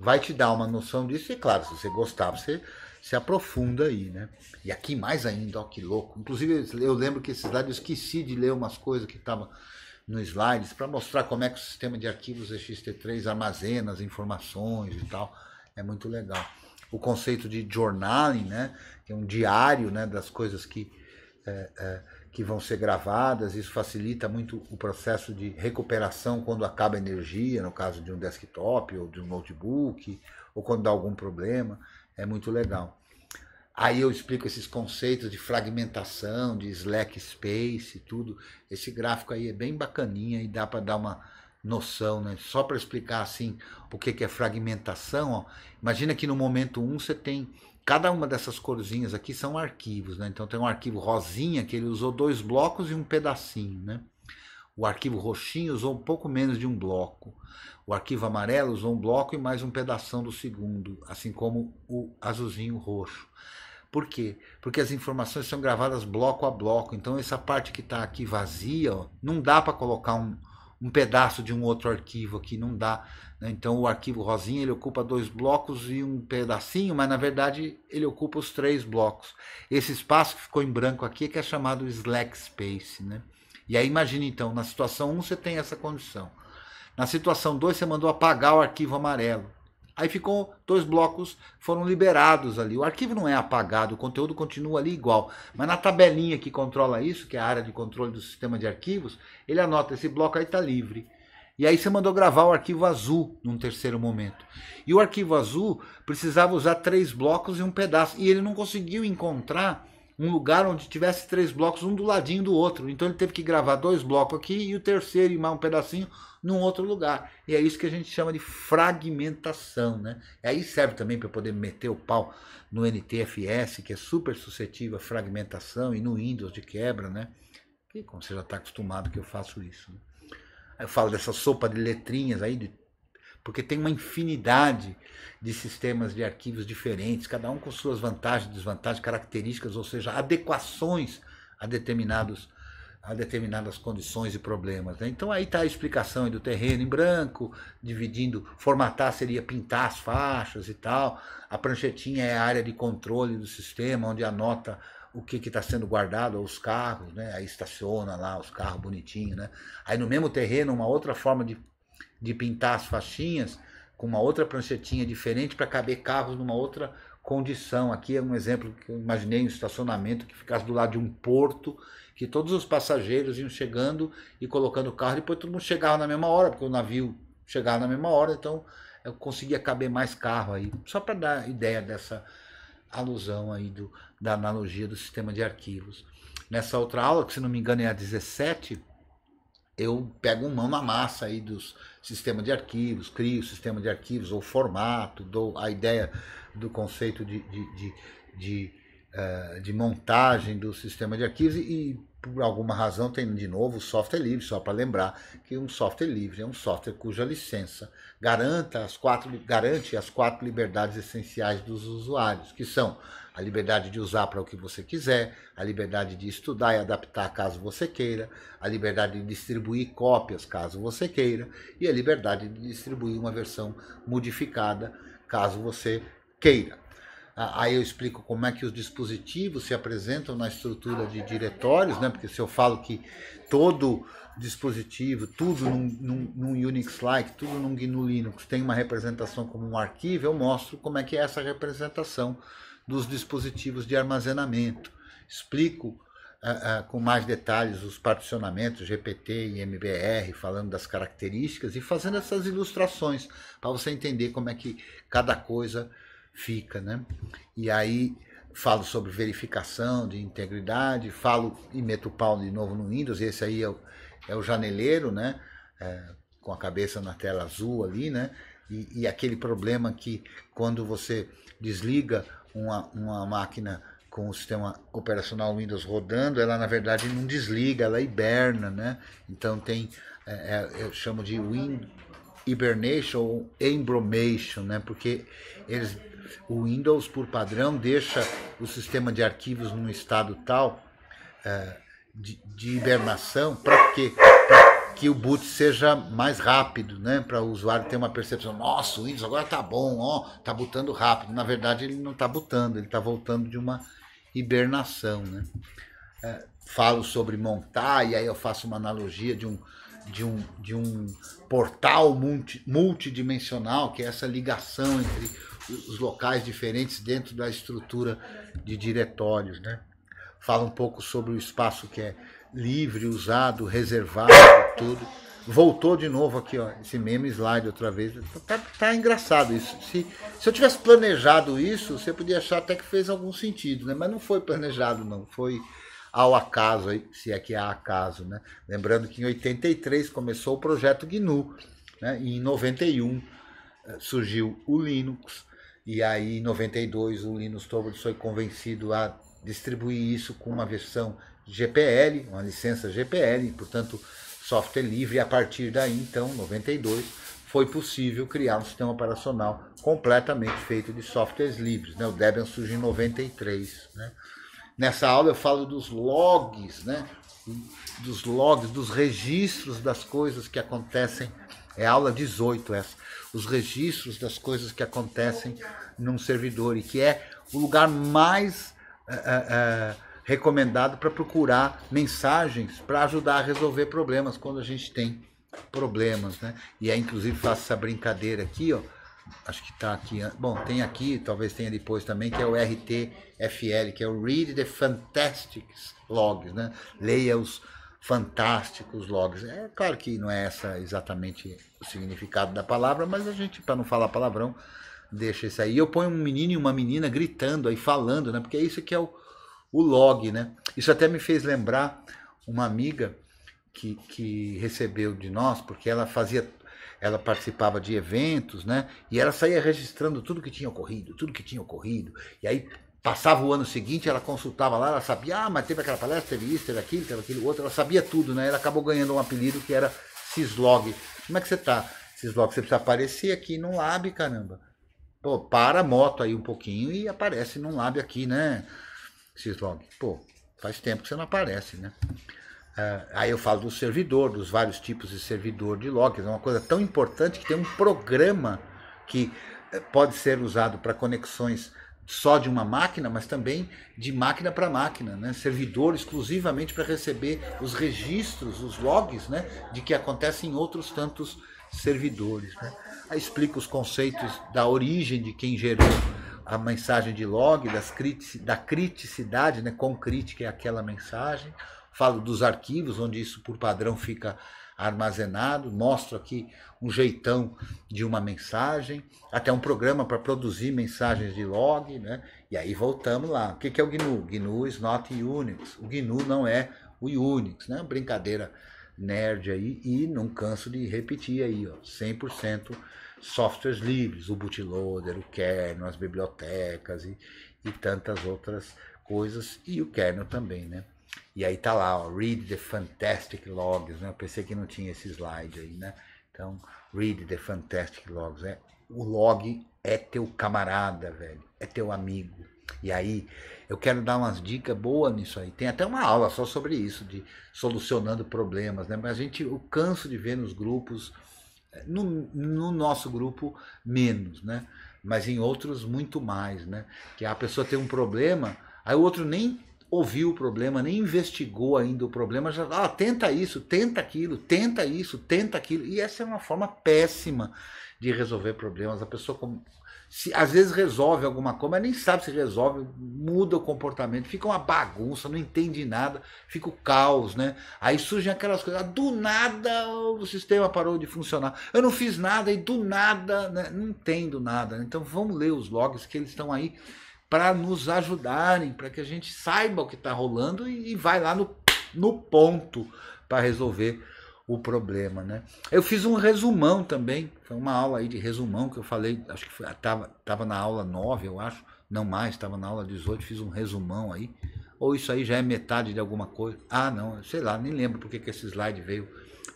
vai te dar uma noção disso, e claro, se você gostar, você se aprofunda aí, né? E aqui mais ainda, ó, que louco. Inclusive, eu lembro que esses dados eu esqueci de ler umas coisas que estavam no slides para mostrar como é que o sistema de arquivos EXT3 armazena as informações e tal. É muito legal. O conceito de journaling, né, que é um diário né, das coisas que, é, é, que vão ser gravadas, isso facilita muito o processo de recuperação quando acaba a energia, no caso de um desktop ou de um notebook, ou quando dá algum problema. É muito legal. Aí eu explico esses conceitos de fragmentação, de slack space e tudo. Esse gráfico aí é bem bacaninha e dá para dar uma noção, né? Só para explicar assim o que, é fragmentação. Ó. Imagina que no momento 1 um você tem cada uma dessas corzinhas aqui são arquivos, né? Então tem um arquivo rosinha que ele usou dois blocos e um pedacinho, né? O arquivo roxinho usou um pouco menos de um bloco. O arquivo amarelo usou um bloco e mais um pedação do segundo, assim como o azulzinho roxo. Por quê? Porque as informações são gravadas bloco a bloco. Então, essa parte que está aqui vazia, ó, não dá para colocar um, um pedaço de um outro arquivo aqui, não dá. Né? Então, o arquivo rosinha ele ocupa dois blocos e um pedacinho, mas na verdade ele ocupa os três blocos. Esse espaço que ficou em branco aqui é que é chamado slack space. Né? E aí, imagine então, na situação 1 um, você tem essa condição. Na situação 2, você mandou apagar o arquivo amarelo. Aí ficou dois blocos foram liberados ali. O arquivo não é apagado, o conteúdo continua ali igual. Mas na tabelinha que controla isso, que é a área de controle do sistema de arquivos, ele anota esse bloco aí está livre. E aí você mandou gravar o arquivo azul num terceiro momento. E o arquivo azul precisava usar três blocos e um pedaço. E ele não conseguiu encontrar um lugar onde tivesse três blocos, um do ladinho do outro. Então ele teve que gravar dois blocos aqui e o terceiro e mais um pedacinho num outro lugar. E é isso que a gente chama de fragmentação, né? E aí serve também para poder meter o pau no NTFS, que é super suscetível à fragmentação, e no Windows de quebra, né? E como você já está acostumado que eu faço isso. Né? Eu falo dessa sopa de letrinhas aí, de porque tem uma infinidade de sistemas de arquivos diferentes, cada um com suas vantagens, desvantagens, características, ou seja, adequações a determinados a determinadas condições e problemas. Né? Então aí está a explicação do terreno em branco, dividindo, formatar seria pintar as faixas e tal. A pranchetinha é a área de controle do sistema, onde anota o que está sendo guardado, os carros, né? aí estaciona lá os carros bonitinhos, Né? Aí no mesmo terreno, uma outra forma de de pintar as faixinhas com uma outra pranchetinha diferente para caber carros numa outra condição. Aqui é um exemplo que eu imaginei um estacionamento que ficasse do lado de um porto, que todos os passageiros iam chegando e colocando o carro, e depois todo mundo chegava na mesma hora, porque o navio chegava na mesma hora, então eu conseguia caber mais carro aí. Só para dar ideia dessa alusão aí do, da analogia do sistema de arquivos. Nessa outra aula, que se não me engano é a 17, eu pego mão na massa aí dos sistemas de arquivos, crio o sistema de arquivos ou formato, dou a ideia do conceito de, de, de, de, eh, de montagem do sistema de arquivos e por alguma razão tem de novo o software livre, só para lembrar que um software livre é um software cuja licença garanta as quatro, garante as quatro liberdades essenciais dos usuários, que são a liberdade de usar para o que você quiser, a liberdade de estudar e adaptar caso você queira, a liberdade de distribuir cópias caso você queira e a liberdade de distribuir uma versão modificada caso você queira. Aí eu explico como é que os dispositivos se apresentam na estrutura de diretórios, né? porque se eu falo que todo dispositivo, tudo num, num, num Unix-like, tudo num GNU Linux tem uma representação como um arquivo, eu mostro como é que é essa representação dos dispositivos de armazenamento. Explico ah, ah, com mais detalhes os particionamentos GPT e MBR, falando das características e fazendo essas ilustrações para você entender como é que cada coisa fica. Né? E aí falo sobre verificação de integridade, falo e meto o pau de novo no Windows, esse aí é o, é o janeleiro, né? É, com a cabeça na tela azul ali, né? E, e, aquele problema que quando você desliga uma, uma máquina com o sistema operacional Windows rodando, ela na verdade não desliga, ela é hiberna, né? Então tem, é, é, eu chamo de Win Hibernation ou Embromation, né? Porque eles, o Windows por padrão deixa o sistema de arquivos num estado tal é, de, de hibernação para quê? Para que o boot seja mais rápido, né? Para o usuário ter uma percepção, nossa, o Windows agora tá bom, ó, tá botando rápido. Na verdade, ele não tá botando, ele tá voltando de uma hibernação, né? É, falo sobre montar e aí eu faço uma analogia de um de um, de um portal multi, multidimensional, que é essa ligação entre os locais diferentes dentro da estrutura de diretórios, né? Falo um pouco sobre o espaço que é livre, usado, reservado, tudo. Voltou de novo aqui, ó, esse meme slide outra vez. Tá, tá engraçado isso. Se, se eu tivesse planejado isso, você podia achar até que fez algum sentido, né? Mas não foi planejado, não. Foi ao acaso, se é que há acaso, né? Lembrando que em 83 começou o projeto GNU, né? E em 91 eh, surgiu o Linux, e aí em 92 o Linus Torvalds foi convencido a distribuir isso com uma versão GPL, uma licença GPL, portanto, software livre. E a partir daí, então, 92, foi possível criar um sistema operacional completamente feito de softwares livres. Né? O Debian surge em 93. Né? Nessa aula eu falo dos logs, né? dos logs, dos registros das coisas que acontecem. É a aula 18 essa. Os registros das coisas que acontecem num servidor e que é o lugar mais. Uh, uh, uh, recomendado para procurar mensagens para ajudar a resolver problemas quando a gente tem problemas, né? E aí, inclusive, faço essa brincadeira aqui, ó. Acho que tá aqui. Bom, tem aqui, talvez tenha depois também, que é o RTFL, que é o Read the Fantastic Logs, né? Leia os fantásticos logs. É claro que não é essa exatamente o significado da palavra, mas a gente, para não falar palavrão, deixa isso aí. Eu ponho um menino e uma menina gritando aí, falando, né? Porque é isso que é o o log, né? Isso até me fez lembrar uma amiga que, que recebeu de nós, porque ela fazia, ela participava de eventos, né? E ela saía registrando tudo que tinha ocorrido, tudo que tinha ocorrido. E aí passava o ano seguinte, ela consultava lá, ela sabia, ah, mas teve aquela palestra, teve isso, teve aquilo, teve aquilo outro, ela sabia tudo, né? Ela acabou ganhando um apelido que era Cislog. Como é que você tá? Cislog, você precisa aparecer aqui num lab, caramba. Pô, para a moto aí um pouquinho e aparece num lab aqui, né? Cislog, pô, faz tempo que você não aparece, né? Ah, aí eu falo do servidor, dos vários tipos de servidor de logs, é uma coisa tão importante que tem um programa que eh, pode ser usado para conexões só de uma máquina, mas também de máquina para máquina, né? servidor exclusivamente para receber os registros, os logs né? de que acontecem em outros tantos servidores. Né? Aí explica os conceitos da origem de quem gerou a mensagem de log, das critici, da criticidade, né? com crítica é aquela mensagem. Falo dos arquivos, onde isso por padrão fica armazenado. Mostro aqui um jeitão de uma mensagem, até um programa para produzir mensagens de log. Né? E aí voltamos lá. O que é o GNU? GNU is not Unix. O GNU não é o Unix, né? Brincadeira nerd aí. E não canso de repetir aí, ó, 100% softwares livres, o bootloader, o kernel, as bibliotecas e, e tantas outras coisas, e o kernel também, né? E aí tá lá, ó, read the fantastic logs, né? Eu pensei que não tinha esse slide aí, né? Então, read the fantastic logs, é né? o log é teu camarada, velho, é teu amigo. E aí, eu quero dar umas dicas boas nisso aí. Tem até uma aula só sobre isso, de solucionando problemas, né? Mas a gente, eu canso de ver nos grupos no, no nosso grupo, menos, né? Mas em outros, muito mais, né? Que a pessoa tem um problema, aí o outro nem ouviu o problema, nem investigou ainda o problema, já ah, tenta isso, tenta aquilo, tenta isso, tenta aquilo. E essa é uma forma péssima de resolver problemas. A pessoa se, às vezes resolve alguma coisa, mas nem sabe se resolve, muda o comportamento, fica uma bagunça, não entende nada, fica o caos, né? Aí surgem aquelas coisas, ah, do nada o sistema parou de funcionar. Eu não fiz nada e do nada, né? não entendo nada. Então vamos ler os logs que eles estão aí para nos ajudarem, para que a gente saiba o que está rolando e, e vai lá no, no ponto para resolver o problema, né? Eu fiz um resumão também, foi uma aula aí de resumão que eu falei, acho que estava ah, tava na aula 9, eu acho, não mais, estava na aula 18, fiz um resumão aí. Ou isso aí já é metade de alguma coisa? Ah, não, sei lá, nem lembro porque que esse slide veio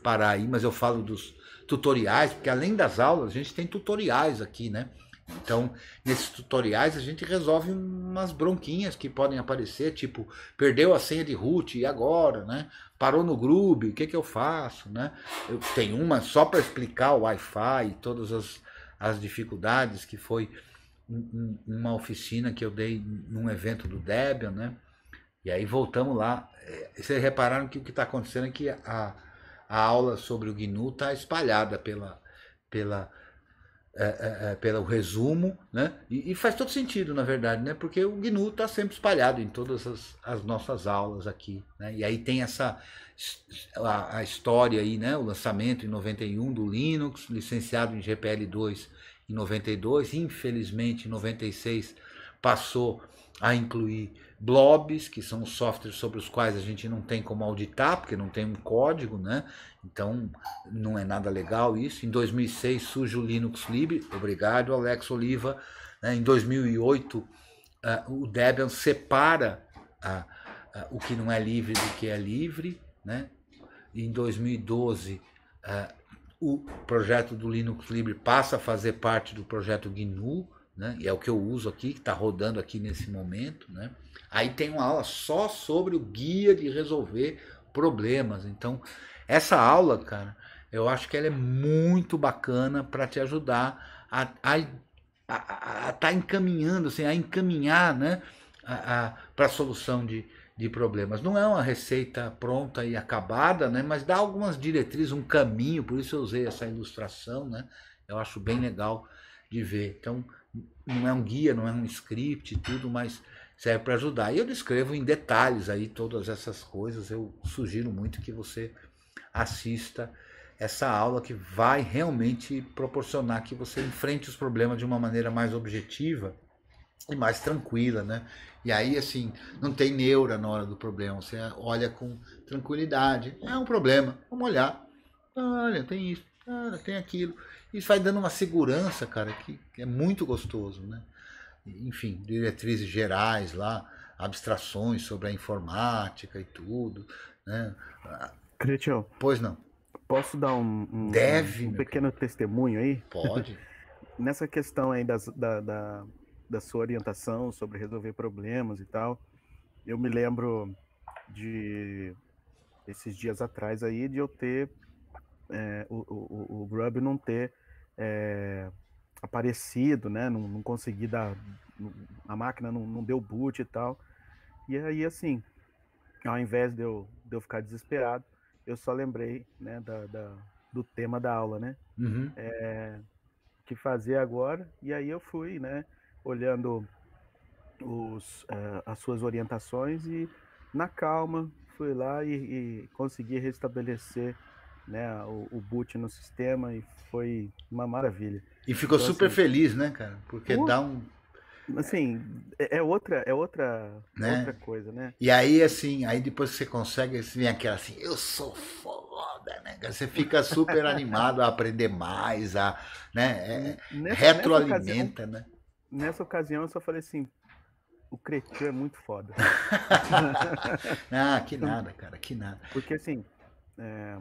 parar aí, mas eu falo dos tutoriais, porque além das aulas, a gente tem tutoriais aqui, né? Então, nesses tutoriais a gente resolve umas bronquinhas que podem aparecer, tipo, perdeu a senha de root e agora, né? Parou no Groove, o que, que eu faço, né? Eu tenho uma só para explicar o Wi-Fi e todas as, as dificuldades, que foi um, uma oficina que eu dei num evento do Debian, né? E aí voltamos lá. É, vocês repararam que o que está acontecendo é que a, a aula sobre o GNU está espalhada pela, pela é, é, é, pelo resumo, né? E, e, faz todo sentido, na verdade, né? Porque o GNU está sempre espalhado em todas as, as nossas aulas aqui, né? E aí tem essa a, a, história aí, né? O lançamento em 91 do Linux, licenciado em GPL2 em 92, infelizmente em 96 passou a incluir blobs, que são os softwares sobre os quais a gente não tem como auditar, porque não tem um código, né? Então, não é nada legal isso. Em 2006 surge o Linux Libre, obrigado Alex Oliva. Né? Em 2008, ah, o Debian separa ah, ah, o que não é livre do que é livre, né? Em 2012, o projeto do Linux Libre passa a fazer parte do projeto GNU, né? E é o que eu uso aqui, que está rodando aqui nesse momento, né? Aí tem uma aula só sobre o guia de resolver problemas. Então, essa aula, cara, eu acho que ela é muito bacana para te ajudar a estar tá encaminhando, assim, a encaminhar né, para a solução de, de problemas. Não é uma receita pronta e acabada, né, mas dá algumas diretrizes, um caminho, por isso eu usei essa ilustração, né, eu acho bem legal de ver. Então, não é um guia, não é um script e tudo, mas serve para ajudar. E eu descrevo em detalhes aí todas essas coisas. Eu sugiro muito que você assista essa aula que vai realmente proporcionar que você enfrente os problemas de uma maneira mais objetiva e mais tranquila, né? E aí, assim, não tem neura na hora do problema, você olha com tranquilidade. É um problema, vamos olhar. Olha, tem isso, olha, tem aquilo. Isso vai dando uma segurança, cara, que é muito gostoso, né? enfim, diretrizes gerais lá, abstrações sobre a informática e tudo. Né? Cretio, pois não. Posso dar um, um Deve, um pequeno testemunho aí? Pode. Nessa questão aí das, da, da, da sua orientação sobre resolver problemas e tal, eu me lembro de esses dias atrás aí de eu ter é, o, o, o Grub não ter é, aparecido, né? Não, não consegui dar. A máquina não, não deu boot e tal. E aí, assim, ao invés de eu, de eu ficar desesperado, eu só lembrei né, da, da do tema da aula, né? Uhum. É, que fazer agora. E aí eu fui, né? Olhando os, uh, as suas orientações e na calma fui lá e, e consegui restabelecer né, o, o, boot no sistema e foi uma maravilha. E ficou então, super assim, feliz, né, cara? Porque uh, dá um. Assim, é, é outra, é outra, né? outra coisa, né? E aí, assim, aí depois você consegue, assim, vem aquela assim, eu sou foda, né? Você fica super animado a aprender mais, a, né? É, é nessa, retroalimenta, nessa ocasião, né? Nessa ocasião eu só falei assim, o cretino é muito foda. ah, que nada, cara, que nada. Porque assim, é,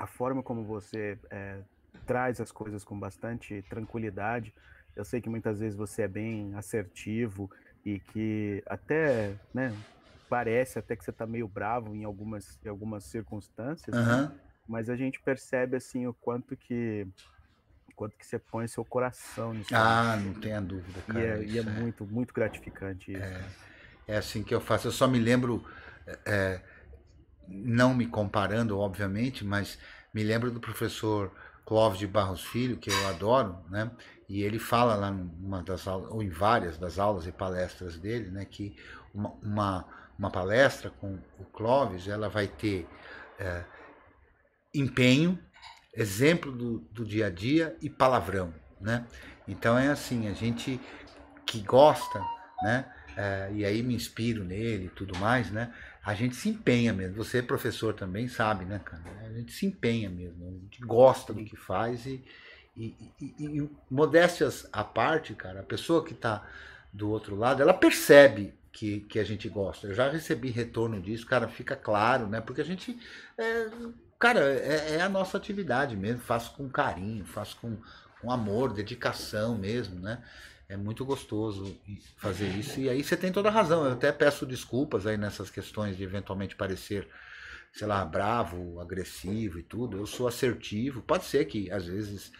a forma como você é, traz as coisas com bastante tranquilidade. Eu sei que muitas vezes você é bem assertivo e que até, né, parece até que você está meio bravo em algumas, em algumas circunstâncias, uhum. mas a gente percebe, assim, o quanto que quanto que você põe seu coração nisso. Né? Ah, não tenha dúvida, é, cara. E é, e é, é. muito, muito gratificante isso. É, é, assim que eu faço. Eu só me lembro é, é, não me comparando, obviamente, mas me lembro do professor Clóvis de Barros Filho, que eu adoro, né? E ele fala lá numa das aulas, ou em várias das aulas e palestras dele, né? Que uma, uma, uma palestra com o Clóvis, ela vai ter é, empenho, exemplo do, do dia a dia e palavrão, né? Então é assim, a gente que gosta, né? É, e aí me inspiro nele e tudo mais, né? a gente se empenha mesmo. Você é professor também, sabe, né, cara? A gente se empenha mesmo, a gente gosta do que faz e, e, e, e modéstias à parte, cara, a pessoa que está do outro lado, ela percebe que, que a gente gosta. Eu já recebi retorno disso, cara, fica claro, né? Porque a gente, é, cara, é, é, a nossa atividade mesmo, faço com carinho, faço com, com amor, dedicação mesmo, né? É muito gostoso fazer isso. E aí você tem toda a razão. Eu até peço desculpas aí nessas questões de eventualmente parecer, sei lá, bravo, agressivo e tudo. Eu sou assertivo. Pode ser que às vezes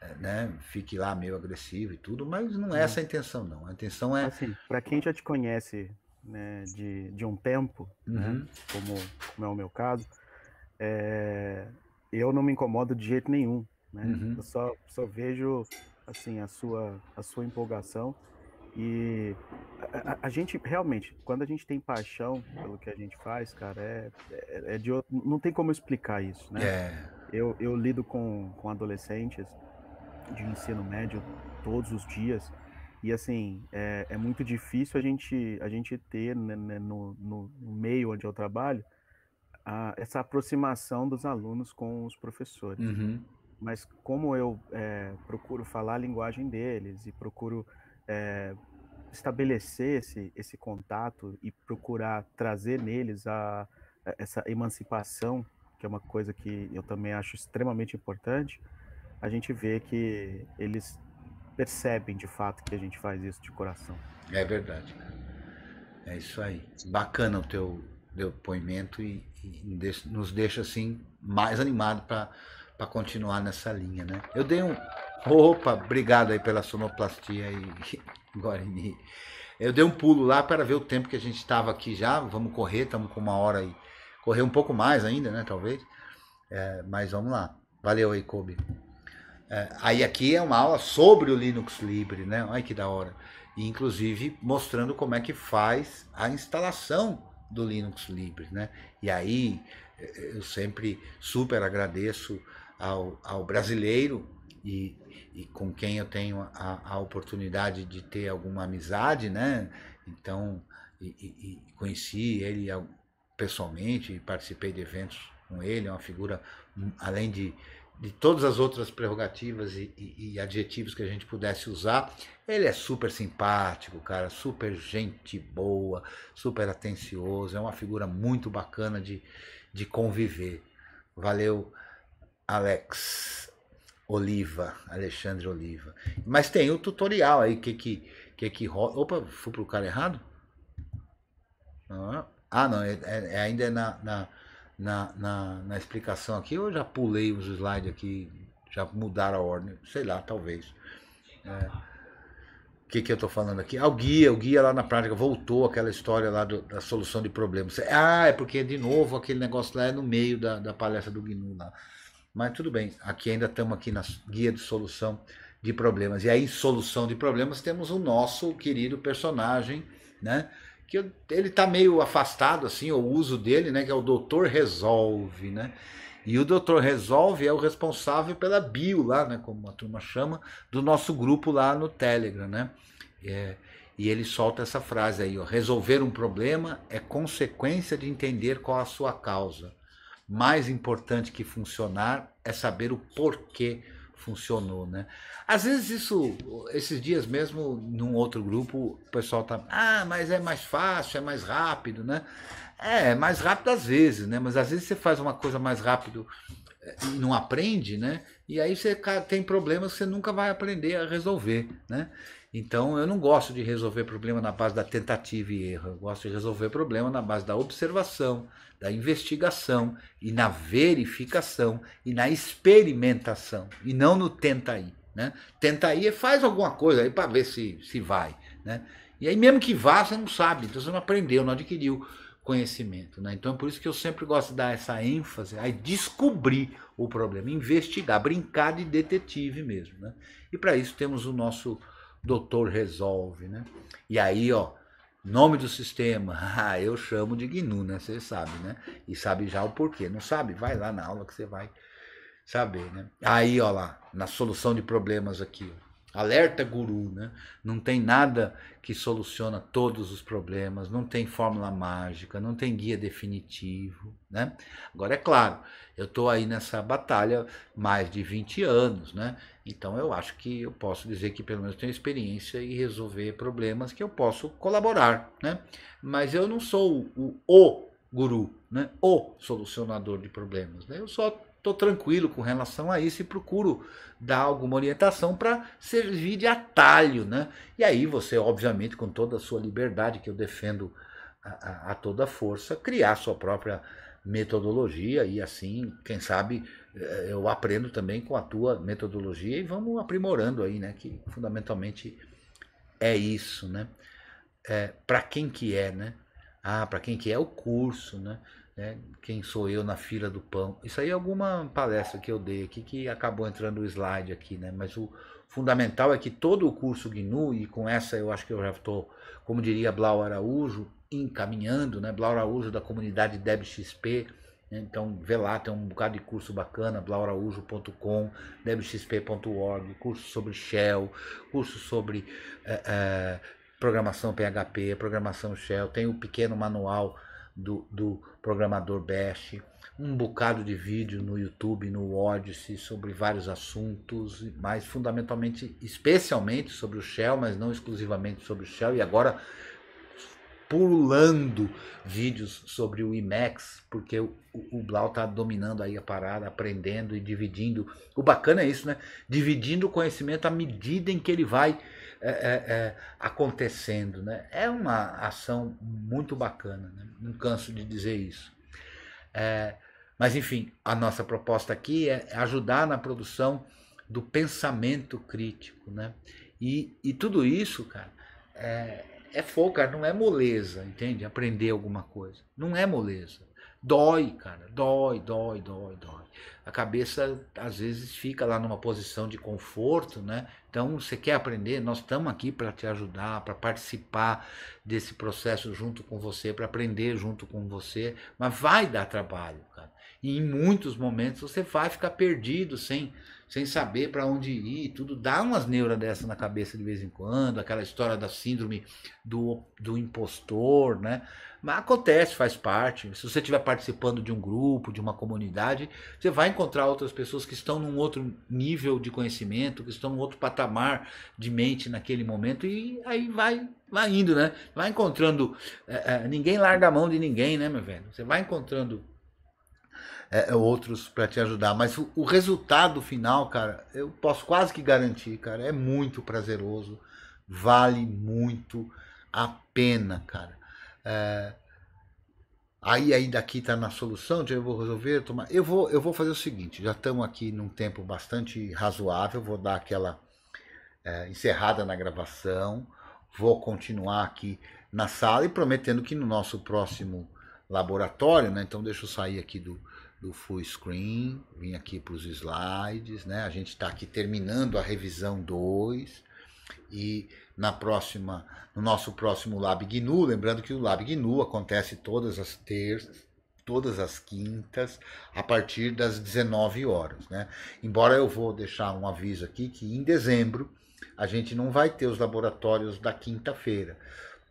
é, né, fique lá meio agressivo e tudo, mas não é essa a intenção, não. A intenção é. Assim, para quem já te conhece né, de, de um tempo, né, uhum. né, como, como é o meu caso, é, eu não me incomodo de jeito nenhum. Né? Uhum. Eu só, só vejo assim a sua a sua empolgação e a, a, gente realmente quando a gente tem paixão pelo que a gente faz, cara, é, é, é de não tem como explicar isso, né? É. Eu, eu lido com, com adolescentes de ensino médio todos os dias e assim é, é muito difícil a gente a gente ter né, né no, no meio onde eu trabalho a, essa aproximação dos alunos com os professores. Uhum mas como eu é, procuro falar a linguagem deles e procuro é, estabelecer esse, esse contato e procurar trazer neles a, a, essa emancipação, que é uma coisa que eu também acho extremamente importante, a gente vê que eles percebem de fato que a gente faz isso de coração. É verdade. É isso aí. Bacana o teu depoimento e, e nos deixa assim mais animado para para continuar nessa linha, né? Eu dei um. Opa, obrigado aí pela sonoplastia e Guarini. Eu dei um pulo lá para ver o tempo que a gente estava aqui já. Vamos correr, estamos com uma hora aí. Correr um pouco mais ainda, né? Talvez. É, mas vamos lá. Valeu aí, Kobe. É, aí aqui é uma aula sobre o Linux Libre, né? Olha que da hora. E, inclusive mostrando como é que faz a instalação do Linux Libre, né? E aí eu sempre super agradeço ao, ao brasileiro e, e com quem eu tenho a, a oportunidade de ter alguma amizade, né? Então, e, e, conheci ele pessoalmente e participei de eventos com ele, é uma figura, hum, além de, de todas as outras prerrogativas e, e, e, adjetivos que a gente pudesse usar, ele é super simpático, cara, super gente boa, super atencioso, é uma figura muito bacana de, de conviver. Valeu Alex Oliva, Alexandre Oliva. Mas tem o tutorial aí, que que, que, que rola. Opa, fui pro cara errado? Ah, ah não, é, é, é ainda é na, na, na, na, na explicação aqui. Eu já pulei os slides aqui, já mudaram a ordem, sei lá, talvez. É o que, que eu estou falando aqui? Ah, o guia, o guia é lá na prática voltou aquela história lá do, da solução de problemas. É, ah, é porque de novo aquele negócio lá é no meio da, da palestra do GNU lá. Mas tudo bem, aqui ainda estamos aqui na guia de solução de problemas. E aí, solução de problemas, temos o nosso querido personagem, né? Que ele está meio afastado, assim, o uso dele, né? Que é o Doutor Resolve, né? E o Doutor Resolve é o responsável pela bio lá, né? Como a turma chama, do nosso grupo lá no Telegram, né? É, e ele solta essa frase aí, ó, resolver um problema é consequência de entender qual a sua causa mais importante que funcionar é saber o porquê funcionou, né? Às vezes isso, esses dias mesmo, num outro grupo, o pessoal tá, ah, mas é mais fácil, é mais rápido, né? É, é mais rápido às vezes, né? Mas às vezes você faz uma coisa mais rápido eh, e não aprende, né? E aí você tem problemas que você nunca vai aprender a resolver, né? Então eu não gosto de resolver problema na base da tentativa e erro, eu gosto de resolver problema na base da observação, da investigação e na verificação e na experimentação e não no tenta aí. Né? Tenta aí e é faz alguma coisa aí para ver se, se vai. Né? E aí, mesmo que vá, você não sabe, então você não aprendeu, não adquiriu conhecimento. Né? Então, é por isso que eu sempre gosto de dar essa ênfase a descobrir o problema, investigar, brincar de detetive mesmo. Né? E para isso temos o nosso doutor Resolve. Né? E aí, ó, Nome do sistema, ah, eu chamo de GNU, né? Você sabe, né? E sabe já o porquê. Não sabe? Vai lá na aula que você vai saber, né? Aí, ó lá, na solução de problemas aqui, ó. Alerta guru, né? Não tem nada que soluciona todos os problemas, não tem fórmula mágica, não tem guia definitivo, né? Agora é claro, eu estou aí nessa batalha mais de 20 anos, né? Então eu acho que eu posso dizer que pelo menos tenho experiência e resolver problemas que eu posso colaborar, né? Mas eu não sou o, o guru, né? O solucionador de problemas, né? Eu só estou tranquilo com relação a isso e procuro dar alguma orientação para servir de atalho, né? E aí você, obviamente, com toda a sua liberdade que eu defendo a, a, toda força, criar sua própria metodologia e assim, quem sabe, eh, eu aprendo também com a tua metodologia e vamos aprimorando aí, né? Que fundamentalmente é isso, né? É, eh, para quem que é, né? Ah, para quem que é o curso, né? Né? Quem sou eu na fila do pão? Isso aí é alguma palestra que eu dei aqui que acabou entrando o slide aqui, né? Mas o fundamental é que todo o curso GNU, e com essa eu acho que eu já estou, como diria Blau Araújo, encaminhando, né? Blau Araújo da comunidade DebXP, né? então, vê lá, tem um bocado de curso bacana, blauraújo.com, debxp.org, curso sobre Shell, curso sobre é, é, programação PHP, programação Shell, tem o um pequeno manual do, do programador Bash, um bocado de vídeo no YouTube, no Odyssey, sobre vários assuntos, mas fundamentalmente, especialmente sobre o Shell, mas não exclusivamente sobre o Shell, e agora pulando vídeos sobre o IMAX, porque o, o Blau está dominando aí a parada, aprendendo e dividindo. O bacana é isso, né? Dividindo o conhecimento à medida em que ele vai é, é, é, acontecendo. Né? É uma ação muito bacana, né? não canso de dizer isso. É, mas, enfim, a nossa proposta aqui é ajudar na produção do pensamento crítico. Né? E, e tudo isso, cara, é, é fogo, cara, não é moleza, entende? Aprender alguma coisa. Não é moleza. Dói, cara, dói, dói, dói, dói. A cabeça às vezes fica lá numa posição de conforto, né? Então, você quer aprender? Nós estamos aqui para te ajudar, para participar desse processo junto com você, para aprender junto com você, mas vai dar trabalho, cara. E em muitos momentos você vai ficar perdido, sem, sem saber para onde ir, tudo. Dá umas neuras dessa na cabeça de vez em quando, aquela história da síndrome do, do impostor, né? Mas acontece, faz parte. Se você estiver participando de um grupo, de uma comunidade, você vai encontrar outras pessoas que estão num outro nível de conhecimento, que estão num outro patamar de mente naquele momento, e aí vai, vai indo, né? Vai encontrando. É, é, ninguém larga a mão de ninguém, né, meu velho? Você vai encontrando é, é outros para te ajudar. Mas o, o, resultado final, cara, eu posso quase que garantir, cara, é muito prazeroso, vale muito a pena, cara. É, aí ainda aqui está na solução, eu vou resolver, tomar. Eu vou, eu vou fazer o seguinte, já estamos aqui num tempo bastante razoável, vou dar aquela é, encerrada na gravação, vou continuar aqui na sala e prometendo que no nosso próximo laboratório, né? Então deixa eu sair aqui do, do full screen, vim aqui para os slides, né? A gente está aqui terminando a revisão 2. E na próxima, no nosso próximo Lab GNU, lembrando que o Lab GNU acontece todas as terças, todas as quintas, a partir das 19 horas, né? Embora eu vou deixar um aviso aqui que em dezembro a gente não vai ter os laboratórios da quinta-feira.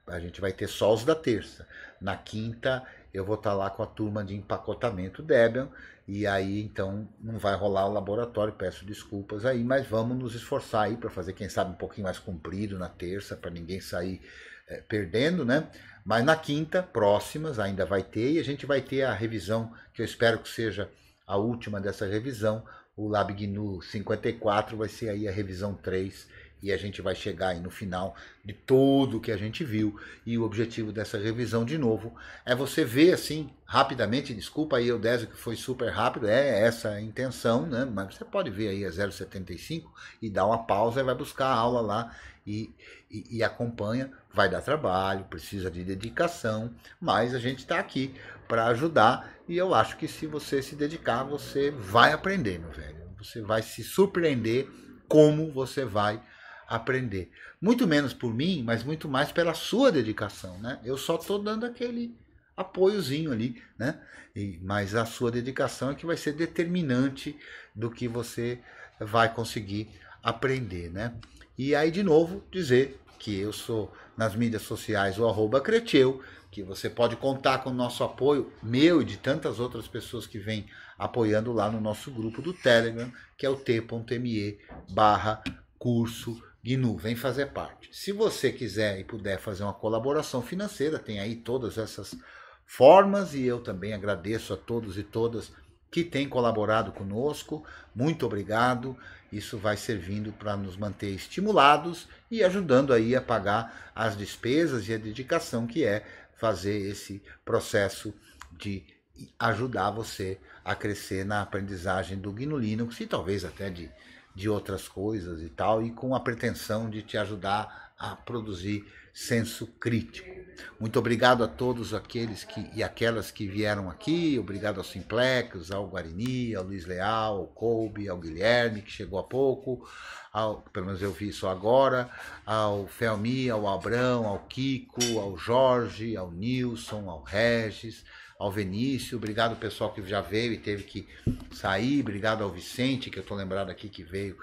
A gente vai ter só os da terça. Na quinta eu vou estar tá lá com a turma de empacotamento Debian, e aí então não vai rolar o laboratório, peço desculpas aí, mas vamos nos esforçar aí para fazer, quem sabe, um pouquinho mais comprido na terça, para ninguém sair é, perdendo, né? Mas na quinta, próximas, ainda vai ter, e a gente vai ter a revisão, que eu espero que seja a última dessa revisão, o LabGNU 54 vai ser aí a revisão 3 e a gente vai chegar aí no final de tudo que a gente viu. E o objetivo dessa revisão, de novo, é você ver assim, rapidamente, desculpa aí eu Désio que foi super rápido, é essa a intenção, né? Mas você pode ver aí é a 0,75 e dar uma pausa e vai buscar a aula lá e, e, e acompanha. Vai dar trabalho, precisa de dedicação, mas a gente está aqui para ajudar. E eu acho que se você se dedicar, você vai aprender, meu velho. Você vai se surpreender como você vai aprender aprender. Muito menos por mim, mas muito mais pela sua dedicação, né? Eu só estou dando aquele apoiozinho ali, né? E, mas a sua dedicação é que vai ser determinante do que você vai conseguir aprender, né? E aí, de novo, dizer que eu sou nas mídias sociais o arroba Creteu, que você pode contar com o nosso apoio, meu e de tantas outras pessoas que vêm apoiando lá no nosso grupo do Telegram, que é o t.me barra curso GNU, vem fazer parte. Se você quiser e puder fazer uma colaboração financeira, tem aí todas essas formas e eu também agradeço a todos e todas que têm colaborado conosco. Muito obrigado. Isso vai servindo para nos manter estimulados e ajudando aí a pagar as despesas e a dedicação que é fazer esse processo de ajudar você a crescer na aprendizagem do GNU Linux e talvez até de de outras coisas e tal, e com a pretensão de te ajudar a produzir senso crítico. Muito obrigado a todos aqueles que e aquelas que vieram aqui, obrigado ao Simplex, ao Guarini, ao Luiz Leal, ao Colby, ao Guilherme, que chegou há pouco, ao, pelo menos eu vi isso agora, ao Felmi, ao Abrão, ao Kiko, ao Jorge, ao Nilson, ao Regis, ao Venício, obrigado ao pessoal que já veio e teve que sair, obrigado ao Vicente, que eu estou lembrado aqui que veio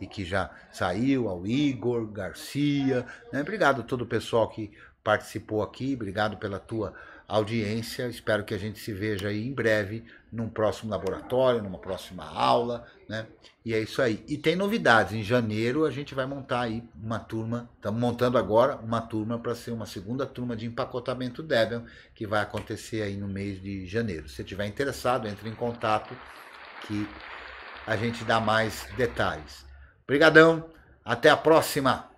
e que já saiu, ao Igor, Garcia, né? obrigado a todo o pessoal que participou aqui, obrigado pela tua audiência. Espero que a gente se veja aí em breve num próximo laboratório, numa próxima aula, né? E é isso aí. E tem novidades. Em janeiro a gente vai montar aí uma turma. Estamos montando agora uma turma para ser uma segunda turma de empacotamento Debian que vai acontecer aí no mês de janeiro. Se tiver interessado, entre em contato que a gente dá mais detalhes. Obrigadão. Até a próxima.